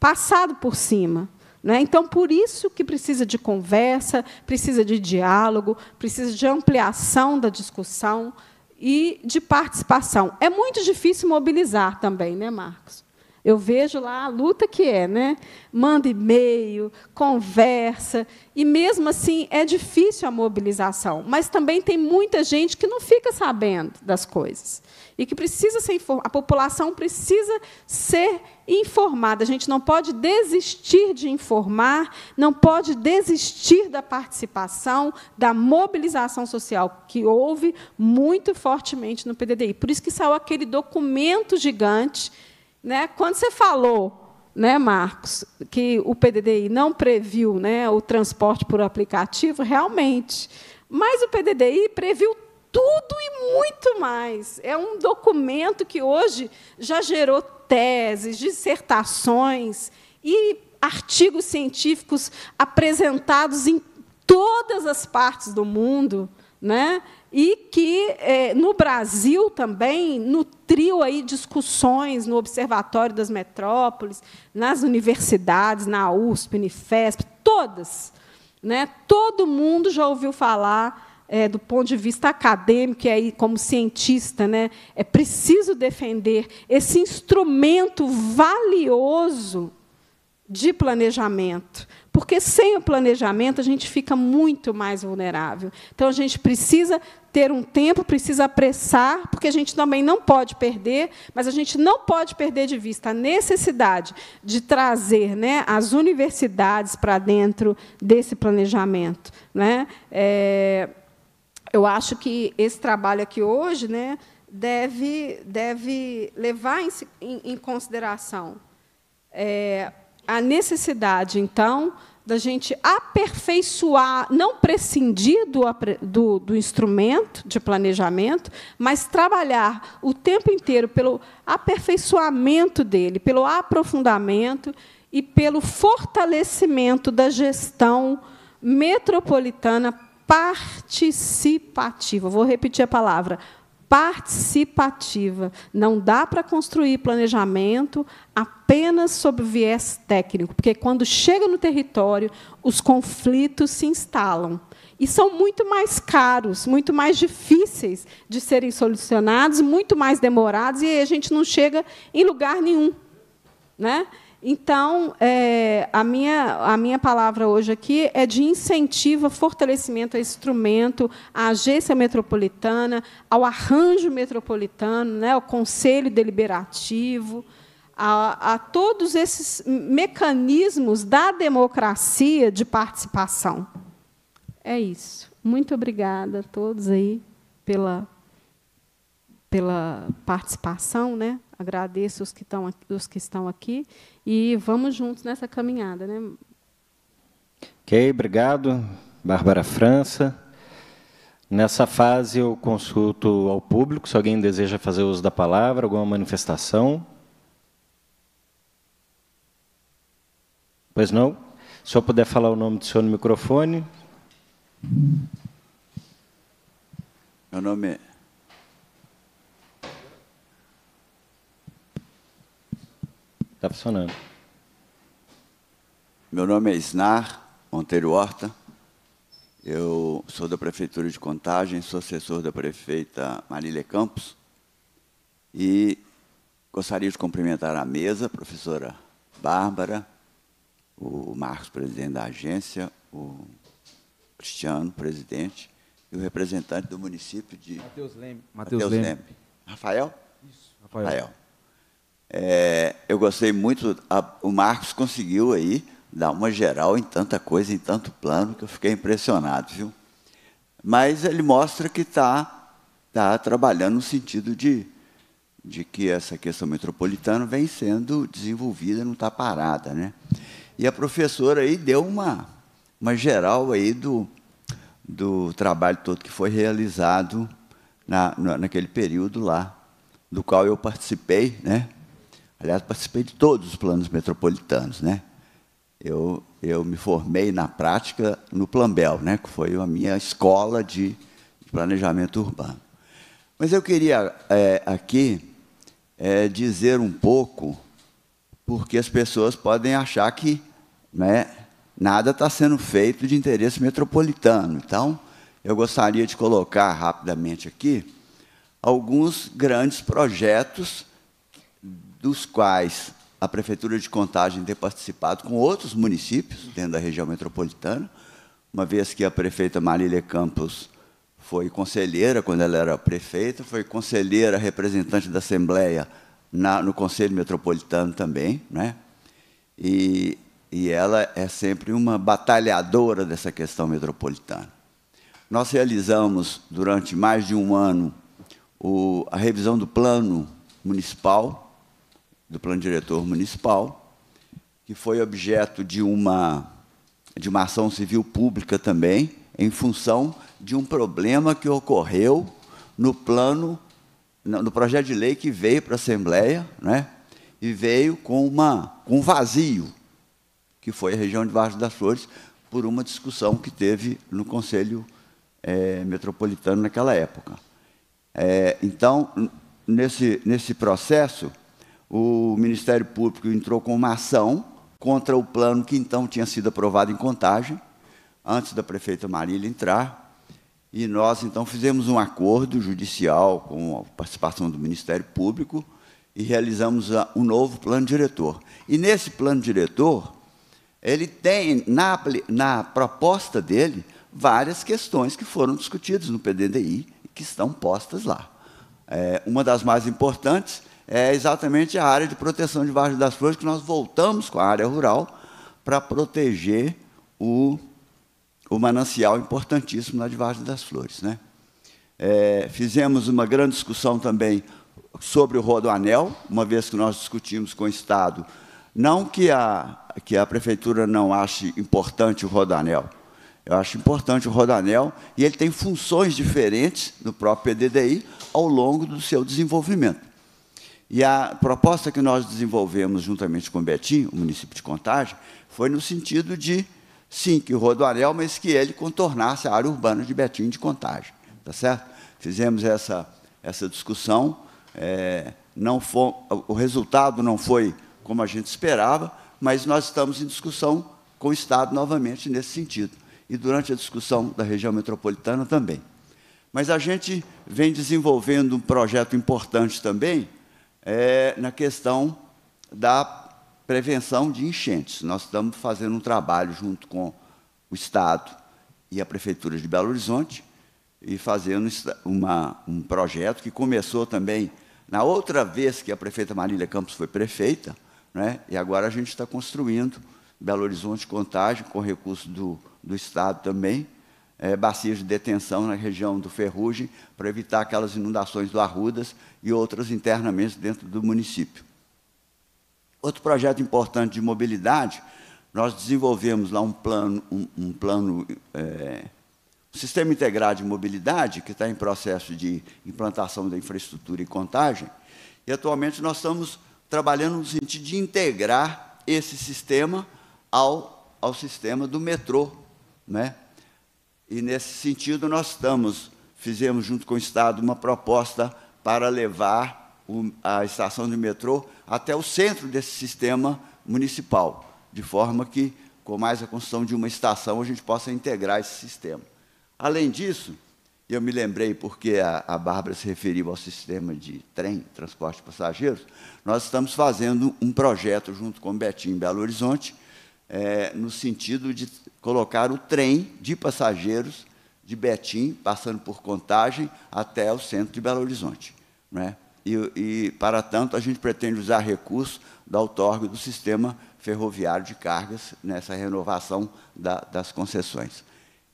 passado por cima. Né? Então, por isso que precisa de conversa, precisa de diálogo, precisa de ampliação da discussão, e de participação. É muito difícil mobilizar também, né, Marcos? Eu vejo lá a luta que é, né? Manda e-mail, conversa, e mesmo assim é difícil a mobilização, mas também tem muita gente que não fica sabendo das coisas e que precisa ser a população precisa ser informada. A gente não pode desistir de informar, não pode desistir da participação, da mobilização social que houve muito fortemente no PDDI. Por isso que saiu aquele documento gigante, né? Quando você falou né, Marcos, que o PDDI não previu né, o transporte por aplicativo, realmente. Mas o PDDI previu tudo e muito mais. É um documento que hoje já gerou teses, dissertações e artigos científicos apresentados em todas as partes do mundo, né? e que é, no Brasil também nutriu aí discussões no Observatório das Metrópoles, nas universidades, na USP, Unifesp, todas. Né? Todo mundo já ouviu falar é, do ponto de vista acadêmico e aí como cientista, né, é preciso defender esse instrumento valioso de planejamento, porque sem o planejamento a gente fica muito mais vulnerável. Então a gente precisa ter um tempo, precisa apressar, porque a gente também não pode perder, mas a gente não pode perder de vista a necessidade de trazer né, as universidades para dentro desse planejamento. Né? É, eu acho que esse trabalho aqui hoje né, deve, deve levar em, em, em consideração é, a necessidade, então, da gente aperfeiçoar, não prescindir do, do, do, instrumento de planejamento, mas trabalhar o tempo inteiro pelo aperfeiçoamento dele, pelo aprofundamento e pelo fortalecimento da gestão metropolitana participativa. Vou repetir a palavra: participativa. Não dá para construir planejamento apenas sob viés técnico, porque quando chega no território, os conflitos se instalam. E são muito mais caros, muito mais difíceis de serem solucionados, muito mais demorados, e a gente não chega em lugar nenhum. Né? Então, é, a, minha, a minha palavra hoje aqui é de incentivo, fortalecimento a instrumento, à agência metropolitana, ao arranjo metropolitano, né, ao conselho deliberativo, a, a todos esses mecanismos da democracia de participação. É isso. Muito obrigada a todos aí pela pela participação, né? Agradeço os que estão os que estão aqui e vamos juntos nessa caminhada, né? Ok, obrigado, Bárbara França. Nessa fase eu consulto ao público se alguém deseja fazer uso da palavra, alguma manifestação. Pois não? Se eu puder falar o nome do senhor no microfone. Meu nome é Está funcionando. Meu nome é Isnar Monteiro Horta. Eu sou da Prefeitura de Contagem, sou assessor da prefeita Marília Campos. E gostaria de cumprimentar a mesa, a professora Bárbara, o Marcos, presidente da agência, o Cristiano, presidente, e o representante do município de. Matheus Leme. Matheus Leme. Leme. Rafael? Isso, Rafael. Rafael. É, eu gostei muito, a, o Marcos conseguiu aí dar uma geral em tanta coisa, em tanto plano, que eu fiquei impressionado, viu? Mas ele mostra que está tá trabalhando no sentido de, de que essa questão metropolitana vem sendo desenvolvida, não está parada, né? E a professora aí deu uma, uma geral aí do, do trabalho todo que foi realizado na, naquele período lá, do qual eu participei, né? Aliás, participei de todos os planos metropolitanos, né? Eu, eu me formei na prática no Plambel, né? Que foi a minha escola de, planejamento urbano. Mas eu queria é, aqui é, dizer um pouco, porque as pessoas podem achar que né, nada está sendo feito de interesse metropolitano. Então, eu gostaria de colocar rapidamente aqui alguns grandes projetos dos quais a Prefeitura de Contagem tem participado com outros municípios dentro da região metropolitana, uma vez que a prefeita Marília Campos foi conselheira quando ela era prefeita, foi conselheira representante da Assembleia na, no Conselho Metropolitano também, né? E, e ela é sempre uma batalhadora dessa questão metropolitana. Nós realizamos durante mais de um ano o, a revisão do plano municipal do plano diretor municipal, que foi objeto de uma, de uma ação civil pública também, em função de um problema que ocorreu no plano, no projeto de lei que veio para a Assembleia, né, e veio com, uma, com um vazio, que foi a região de Vargem das Flores, por uma discussão que teve no Conselho é, Metropolitano naquela época. É, então, nesse, nesse processo, o Ministério Público entrou com uma ação contra o plano que então tinha sido aprovado em contagem, antes da prefeita Marília entrar. E nós então fizemos um acordo judicial com a participação do Ministério Público e realizamos um novo plano diretor. E nesse plano diretor, ele tem, na, na proposta dele, várias questões que foram discutidas no PDDI e que estão postas lá. É, uma das mais importantes é exatamente a área de proteção de Vargas das Flores, que nós voltamos com a área rural para proteger o, o manancial importantíssimo na de Vargas das Flores. Né? É, fizemos uma grande discussão também sobre o Rodoanel, uma vez que nós discutimos com o Estado, não que a, que a Prefeitura não ache importante o Rodoanel, eu acho importante o Rodanel, e ele tem funções diferentes no próprio PDDI ao longo do seu desenvolvimento. E a proposta que nós desenvolvemos juntamente com o Betim, o município de Contagem, foi no sentido de, sim, que o Rodoanel, mas que ele contornasse a área urbana de Betim de Contagem. Tá certo? Fizemos essa, essa discussão. É, não foi, o resultado não foi como a gente esperava, mas nós estamos em discussão com o Estado novamente nesse sentido. E durante a discussão da região metropolitana também. Mas a gente vem desenvolvendo um projeto importante também, é, na questão da prevenção de enchentes. Nós estamos fazendo um trabalho junto com o Estado e a Prefeitura de Belo Horizonte e fazendo uma, um projeto que começou também na outra vez que a prefeita Marília Campos foi prefeita, né, e agora a gente está construindo Belo Horizonte Contagem com recurso do, do Estado também, é, bacias de detenção na região do Ferrugem, para evitar aquelas inundações do Arrudas e outras internamente dentro do município. Outro projeto importante de mobilidade, nós desenvolvemos lá um plano, um, um plano é, Sistema Integrado de Mobilidade, que está em processo de implantação da infraestrutura e contagem, e atualmente nós estamos trabalhando no sentido de integrar esse sistema ao, ao sistema do metrô, né? E nesse sentido nós estamos, fizemos junto com o Estado uma proposta para levar o, a estação de metrô até o centro desse sistema municipal, de forma que, com mais a construção de uma estação, a gente possa integrar esse sistema. Além disso, eu me lembrei porque a, a Bárbara se referiu ao sistema de trem, transporte de passageiros, nós estamos fazendo um projeto junto com Betim Belo Horizonte, é, no sentido de colocar o trem de passageiros de Betim, passando por Contagem, até o centro de Belo Horizonte. Né? E, e, para tanto, a gente pretende usar recursos da outorga do sistema ferroviário de cargas nessa renovação da, das concessões.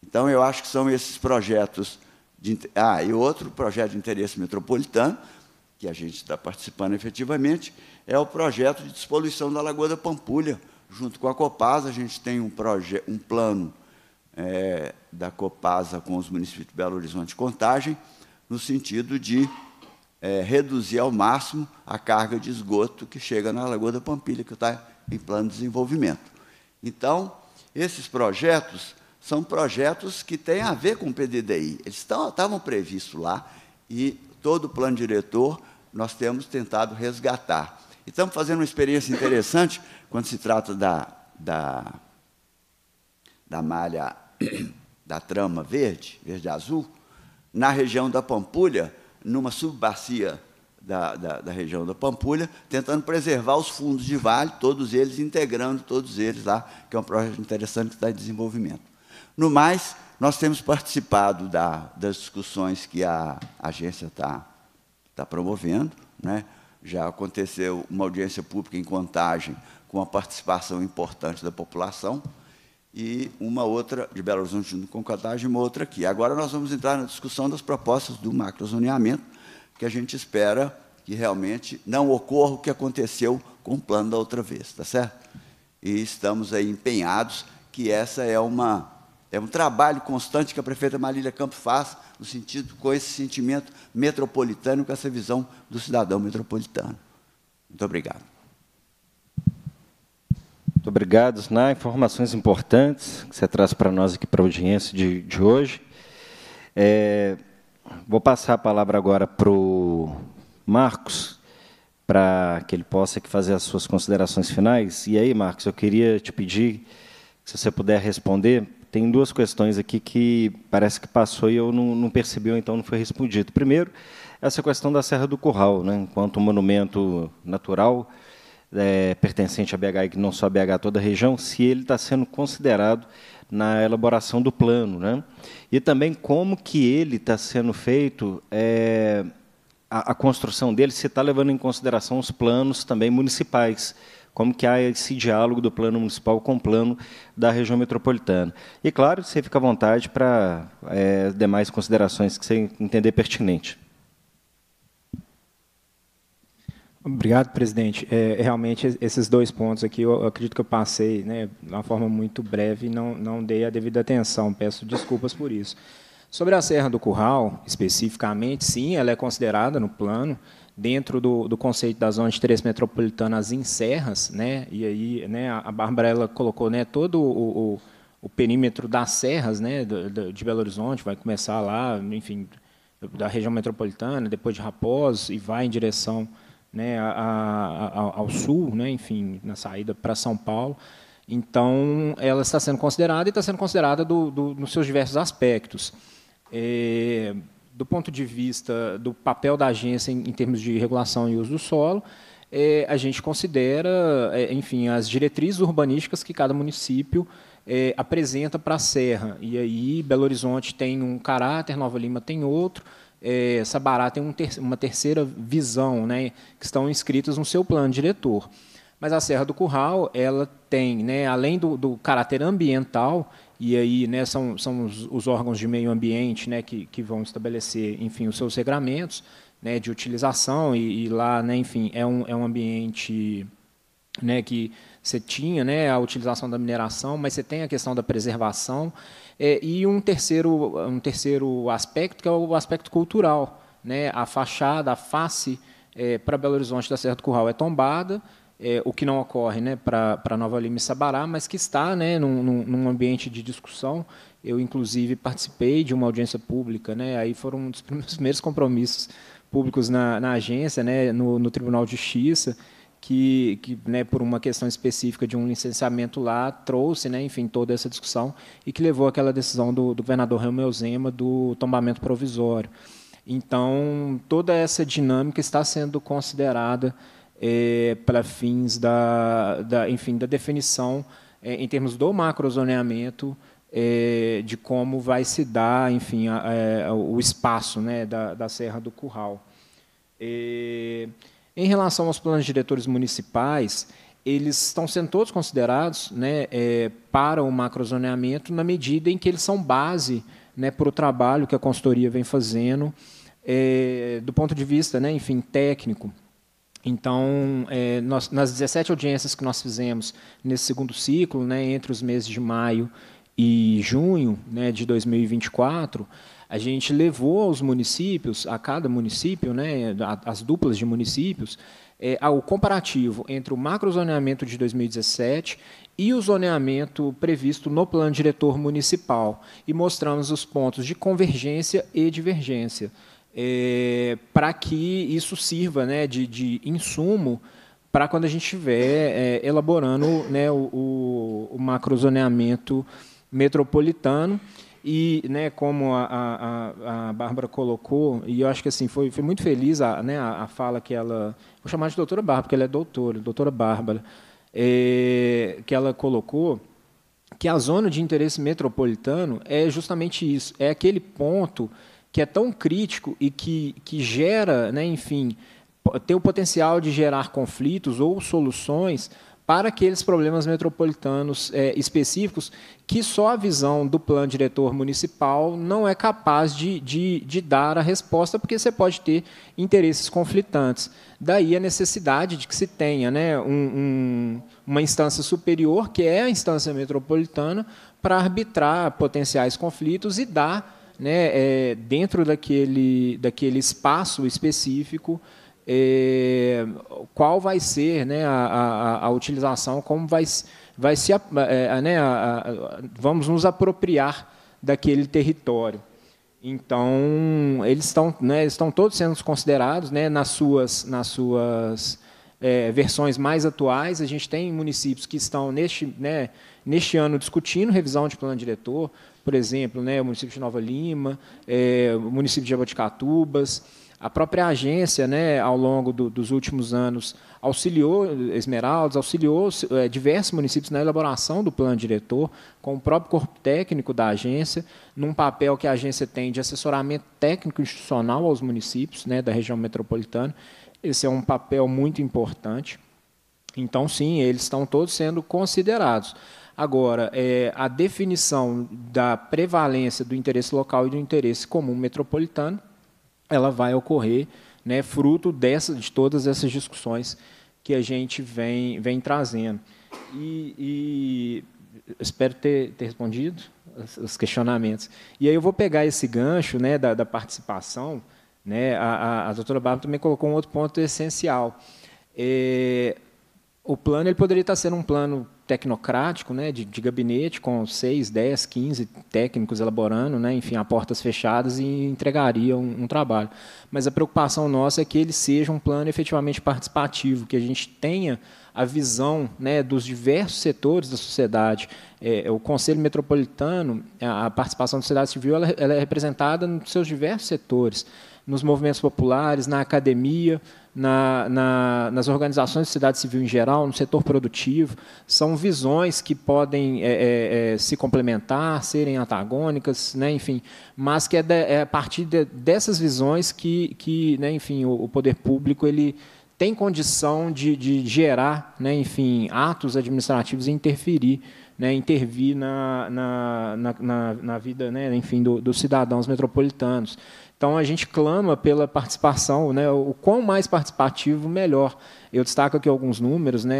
Então, eu acho que são esses projetos. De, ah, e outro projeto de interesse metropolitano, que a gente está participando efetivamente, é o projeto de despoluição da Lagoa da Pampulha, Junto com a Copasa, a gente tem um, um plano é, da Copasa com os municípios de Belo Horizonte e Contagem, no sentido de é, reduzir ao máximo a carga de esgoto que chega na Lagoa da Pampilha, que está em plano de desenvolvimento. Então, esses projetos são projetos que têm a ver com o PDDI. Eles estavam previstos lá e todo o plano diretor nós temos tentado resgatar. E estamos fazendo uma experiência interessante quando se trata da, da, da malha da trama verde, verde-azul, na região da Pampulha, numa subbacia da, da, da, região da Pampulha, tentando preservar os fundos de vale, todos eles integrando, todos eles lá, que é um projeto interessante que está em desenvolvimento. No mais, nós temos participado da, das discussões que a agência está tá promovendo. Né? Já aconteceu uma audiência pública em contagem com a participação importante da população, e uma outra de Belo Horizonte junto com Cotagem, uma outra aqui. Agora nós vamos entrar na discussão das propostas do macrozoneamento, que a gente espera que realmente não ocorra o que aconteceu com o plano da outra vez, tá certo? E estamos aí empenhados que essa é uma é um trabalho constante que a prefeita Marília Campos faz no sentido com esse sentimento metropolitano, com essa visão do cidadão metropolitano. Muito obrigado obrigado, Sná. Informações importantes que você traz para nós aqui para a audiência de, de hoje. É, vou passar a palavra agora para o Marcos, para que ele possa fazer as suas considerações finais. E aí, Marcos, eu queria te pedir, se você puder responder, tem duas questões aqui que parece que passou e eu não, não percebi, ou então não foi respondido. Primeiro, essa questão da Serra do Curral, né, enquanto um monumento natural, é, pertencente a BH e não só a BH, toda a região, se ele está sendo considerado na elaboração do plano. Né? E também como que ele está sendo feito, é, a, a, construção dele, se está levando em consideração os planos também municipais, como que há esse diálogo do plano municipal com o plano da região metropolitana. E, claro, você fica à vontade para é, demais considerações que você entender pertinente. Obrigado, presidente. É, é realmente, esses dois pontos aqui, eu, acredito que eu passei né, de uma forma muito breve e não, não dei a devida atenção. Peço desculpas por isso. Sobre a Serra do Curral, especificamente, sim, ela é considerada no plano, dentro do, do conceito da zona de três metropolitanas em serras, né, e aí né, a Bárbara ela colocou né, todo o, o, o perímetro das serras né, de, de Belo Horizonte, vai começar lá, enfim, da região metropolitana, depois de Raposo, e vai em direção né, a, a, ao sul, né, enfim, na saída para São Paulo. Então, ela está sendo considerada e está sendo considerada do, do, nos seus diversos aspectos. É, do ponto de vista do papel da agência em, em termos de regulação e uso do solo, é, a gente considera, é, enfim, as diretrizes urbanísticas que cada município é, apresenta para a Serra. E aí, Belo Horizonte tem um caráter, Nova Lima tem outro é, Sabará tem um ter uma terceira visão, né, que estão inscritas no seu plano diretor. Mas a Serra do Curral, ela tem, né, além do, do caráter ambiental, e aí né, são, são os, os, órgãos de meio ambiente né, que, que vão estabelecer, enfim, os seus regramentos né, de utilização, e, e lá, né, enfim, é um, é um ambiente né, que você tinha né, a utilização da mineração, mas você tem a questão da preservação, é, e um terceiro, um terceiro aspecto, que é o aspecto cultural. Né? A fachada, a face é, para Belo Horizonte da Serra do Curral é tombada, é, o que não ocorre né, para Nova Lima e Sabará, mas que está né, num, num, ambiente de discussão. Eu, inclusive, participei de uma audiência pública, né, aí foram um dos primeiros compromissos públicos na, na agência, né, no, no Tribunal de Justiça, que, que né, por uma questão específica de um licenciamento lá, trouxe, né, enfim, toda essa discussão e que levou àquela decisão do, do governador Romeu Zema do tombamento provisório. Então, toda essa dinâmica está sendo considerada é, para fins da, da, enfim, da definição é, em termos do macrozoneamento é, de como vai se dar, enfim, a, a, o espaço né, da, da Serra do Curral. Em relação aos planos diretores municipais, eles estão sendo todos considerados né, é, para o macrozoneamento na medida em que eles são base né, para o trabalho que a consultoria vem fazendo é, do ponto de vista, né, enfim, técnico. Então, é, nós, nas 17 audiências que nós fizemos nesse segundo ciclo, né, entre os meses de maio e junho né, de 2024, a gente levou aos municípios, a cada município, né, as duplas de municípios, é, ao comparativo entre o macrozoneamento de 2017 e o zoneamento previsto no plano diretor municipal e mostramos os pontos de convergência e divergência, é, para que isso sirva né, de, de insumo para quando a gente estiver é, elaborando né, o, o macrozoneamento metropolitano. E, né, como a, a, a Bárbara colocou, e eu acho que assim foi, foi muito feliz a, né, a, a fala que ela. Vou chamar de doutora Bárbara, porque ela é doutora, doutora Bárbara, é, que ela colocou que a zona de interesse metropolitano é justamente isso, é aquele ponto que é tão crítico e que, que gera, né, enfim, tem o potencial de gerar conflitos ou soluções para aqueles problemas metropolitanos é, específicos que só a visão do plano diretor municipal não é capaz de, de, de, dar a resposta, porque você pode ter interesses conflitantes. Daí a necessidade de que se tenha né, um, um, uma instância superior, que é a instância metropolitana, para arbitrar potenciais conflitos e dar, né, é, dentro daquele, daquele espaço específico, é, qual vai ser né, a, a, a utilização, como vai ser vai se, é, é, né, a, a, vamos nos apropriar daquele território. Então, eles estão, né, estão todos sendo considerados né, nas suas, nas suas é, versões mais atuais. A gente tem municípios que estão, neste, né, neste ano, discutindo revisão de plano diretor, por exemplo, né, o município de Nova Lima, é, o município de Jaboticatubas. A própria agência, né, ao longo do, dos últimos anos, auxiliou Esmeraldas, auxiliou é, diversos municípios na elaboração do plano diretor, com o próprio corpo técnico da agência, num papel que a agência tem de assessoramento técnico institucional aos municípios né, da região metropolitana. Esse é um papel muito importante. Então, sim, eles estão todos sendo considerados. Agora, é, a definição da prevalência do interesse local e do interesse comum metropolitano ela vai ocorrer né, fruto dessa, de todas essas discussões que a gente vem, vem trazendo. E, e espero ter, ter respondido os questionamentos. E aí eu vou pegar esse gancho né, da, da participação. Né? A, a, a doutora Bárbara também colocou um outro ponto essencial. É, o plano ele poderia estar sendo um plano tecnocrático, né, de, de, gabinete, com 6, 10, 15 técnicos elaborando, né, enfim, a portas fechadas e entregaria um, um, trabalho. Mas a preocupação nossa é que ele seja um plano efetivamente participativo, que a gente tenha a visão né, dos diversos setores da sociedade. É, o Conselho Metropolitano, a participação da sociedade civil, ela, ela é representada nos seus diversos setores, nos movimentos populares, na academia, na, na, nas organizações de cidade civil em geral, no setor produtivo, são visões que podem é, é, é, se complementar, serem antagônicas, né, enfim, mas que é, de, é a partir de, dessas visões que, que né, enfim, o, o, poder público ele tem condição de, de gerar, né, enfim, atos administrativos e interferir, né, intervir na, na, na, na vida, né, enfim, do, dos cidadãos metropolitanos. Então a gente clama pela participação, né? o quão mais participativo, melhor. Eu destaco aqui alguns números, né?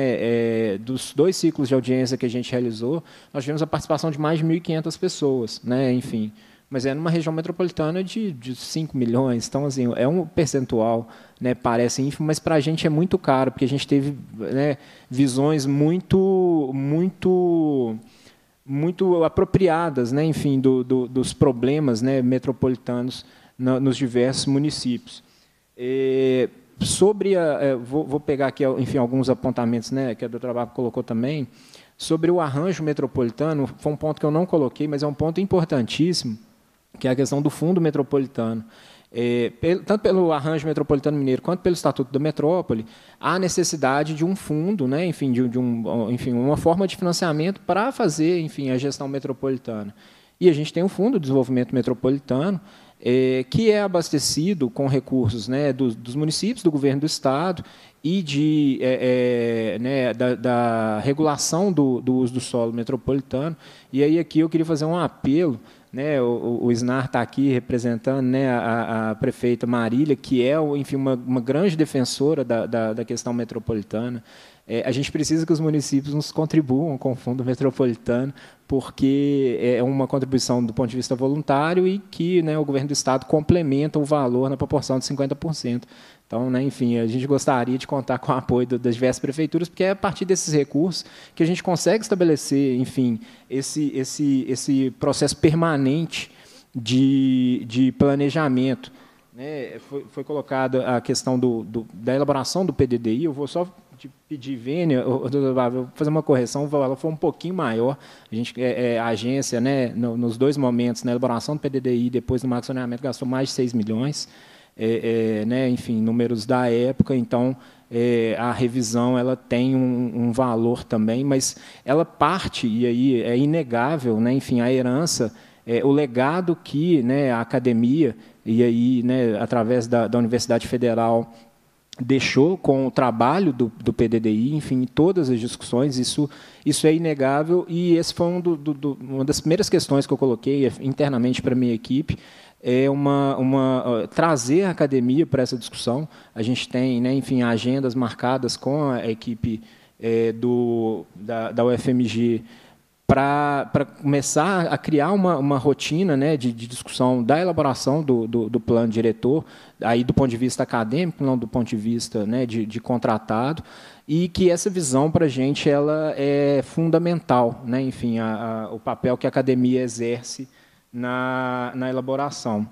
É, dos dois ciclos de audiência que a gente realizou, nós tivemos a participação de mais de 1.500 pessoas, né? enfim. Mas é numa região metropolitana de, de 5 milhões, então assim, é um percentual, né? parece ínfimo, mas para a gente é muito caro, porque a gente teve né, visões muito, muito muito apropriadas, né, enfim, do, do, dos problemas né, metropolitanos na, nos diversos municípios. sobre a, é, vou, vou, pegar aqui, enfim, alguns apontamentos né, que a doutora Baco colocou também, sobre o arranjo metropolitano, foi um ponto que eu não coloquei, mas é um ponto importantíssimo, que é a questão do fundo metropolitano. É, pelo, tanto pelo arranjo metropolitano mineiro quanto pelo estatuto da metrópole há necessidade de um fundo né enfim de, de um enfim uma forma de financiamento para fazer enfim a gestão metropolitana e a gente tem o um fundo de desenvolvimento metropolitano é, que é abastecido com recursos né, dos, dos, municípios, do governo do estado e de, é, é, né, da, da, regulação do, do, uso do solo metropolitano. E aí aqui eu queria fazer um apelo. Né, o, o Snar está aqui representando né, a, a, prefeita Marília, que é enfim, uma, uma grande defensora da, da, da questão metropolitana. É, a gente precisa que os municípios nos contribuam com o fundo metropolitano, porque é, é uma contribuição do ponto de vista voluntário e que né, o governo do estado complementa o valor na proporção de 50%. Então, né, enfim, a gente gostaria de contar com o apoio do, das diversas prefeituras, porque é a partir desses recursos que a gente consegue estabelecer, enfim, esse, esse, esse processo permanente de, de planejamento. Né, foi, foi colocada a questão do, do, da elaboração do PDDI, eu vou só de pedir, Vini, vou fazer uma correção, ela foi um pouquinho maior. A gente, é, é, a agência, né, no, nos dois momentos, na né, elaboração do PDDI e depois do marcocionamento, gastou mais de 6 milhões. É, é, né, enfim, números da época, então é, a revisão ela tem um, um, valor também, mas ela parte, e aí é inegável, né, enfim, a herança, é, o legado que né, a academia, e aí, né, através da, da Universidade Federal deixou com o trabalho do, do PDDI, enfim, todas as discussões, isso, isso é inegável e esse foi um do, do, uma das primeiras questões que eu coloquei internamente para a minha equipe, é uma, uma trazer a academia para essa discussão. A gente tem, né, enfim, agendas marcadas com a equipe é, do, da, da UFMG para começar a criar uma, uma rotina né, de, de discussão da elaboração do, do, do plano diretor, aí do ponto de vista acadêmico, não do ponto de vista né, de, de contratado, e que essa visão para a gente ela é fundamental, né? enfim, a, a, o papel que a academia exerce na, na elaboração.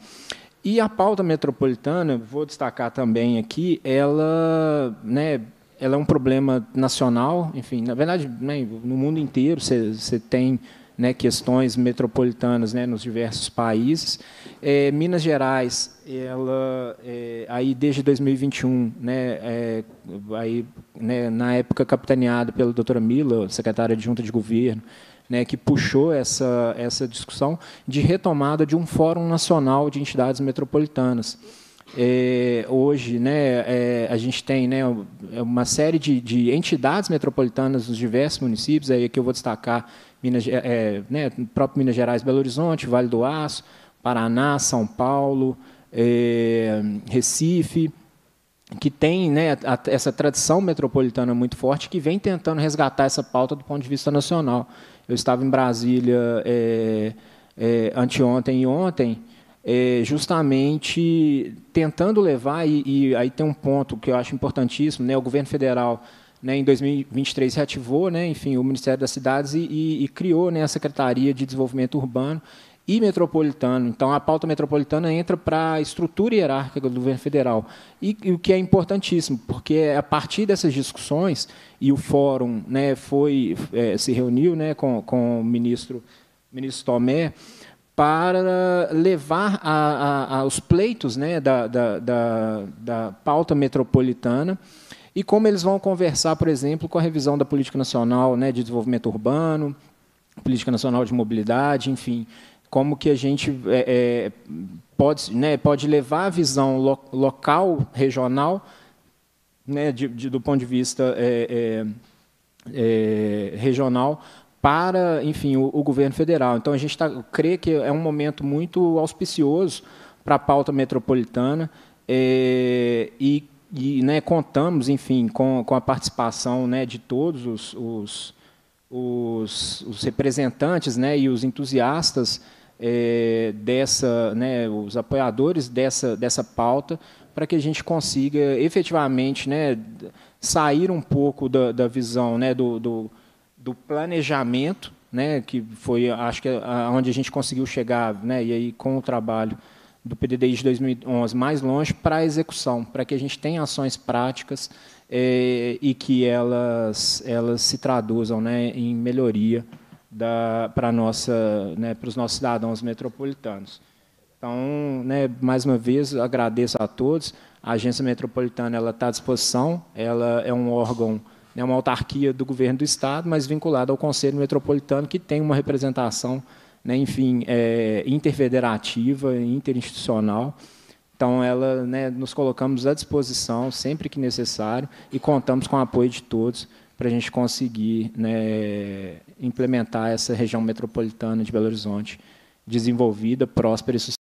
E a pauta metropolitana, vou destacar também aqui, ela, né, ela é um problema nacional, enfim, na verdade, né, no mundo inteiro você tem né, questões metropolitanas né, nos diversos países. É, Minas Gerais ela é, aí desde 2021, né, é, aí, né, na época capitaneado pela doutora Mila, secretária de Junta de Governo, né, que puxou essa, essa discussão de retomada de um Fórum Nacional de Entidades Metropolitanas. É, hoje, né, é, a gente tem né, uma série de, de, entidades metropolitanas nos diversos municípios, aí que eu vou destacar Minas, é, é, né, próprio Minas Gerais, Belo Horizonte, Vale do Aço, Paraná, São Paulo, é, Recife, que tem né, a, essa tradição metropolitana muito forte, que vem tentando resgatar essa pauta do ponto de vista nacional. Eu estava em Brasília é, é, anteontem e ontem, é, justamente tentando levar, e, e, aí tem um ponto que eu acho importantíssimo, né, o governo federal né, em 2023 reativou, né, enfim, o Ministério das Cidades e, e, e criou né, a Secretaria de Desenvolvimento Urbano, e metropolitano. Então, a pauta metropolitana entra para a estrutura hierárquica do governo federal. E, e, o que é importantíssimo, porque é a partir dessas discussões, e o fórum né, foi, é, se reuniu né, com, com o ministro, ministro Tomé, para levar a, a, a os pleitos né, da, da, da, da pauta metropolitana e como eles vão conversar, por exemplo, com a revisão da Política Nacional né, de Desenvolvimento Urbano, Política Nacional de Mobilidade, enfim como que a gente é, é, pode, né, pode levar a visão lo, local, regional, né, de, de, do ponto de vista é, é, é regional, para, enfim, o, o, governo federal. Então, a gente tá, crê que é um momento muito auspicioso para a pauta metropolitana é, e, e né, contamos, enfim, com, com a participação né, de todos os, os, os, os representantes né, e os entusiastas é, dessa, né, os apoiadores dessa, dessa pauta, para que a gente consiga efetivamente né, sair um pouco da, da visão né, do, do, do planejamento, né, que foi, acho que, é onde a gente conseguiu chegar, né, e aí com o trabalho do PDDI de 2011 mais longe para a execução, para que a gente tenha ações práticas é, e que elas, elas se traduzam né, em melhoria para né, os nossos cidadãos metropolitanos. Então, né, mais uma vez, agradeço a todos. A Agência Metropolitana está à disposição, ela é um órgão, é né, uma autarquia do governo do Estado, mas vinculada ao Conselho Metropolitano, que tem uma representação, né, enfim, é, interfederativa, interinstitucional. Então, ela, né, nos colocamos à disposição sempre que necessário e contamos com o apoio de todos para a gente conseguir né, implementar essa região metropolitana de Belo Horizonte desenvolvida, próspera e sustentável.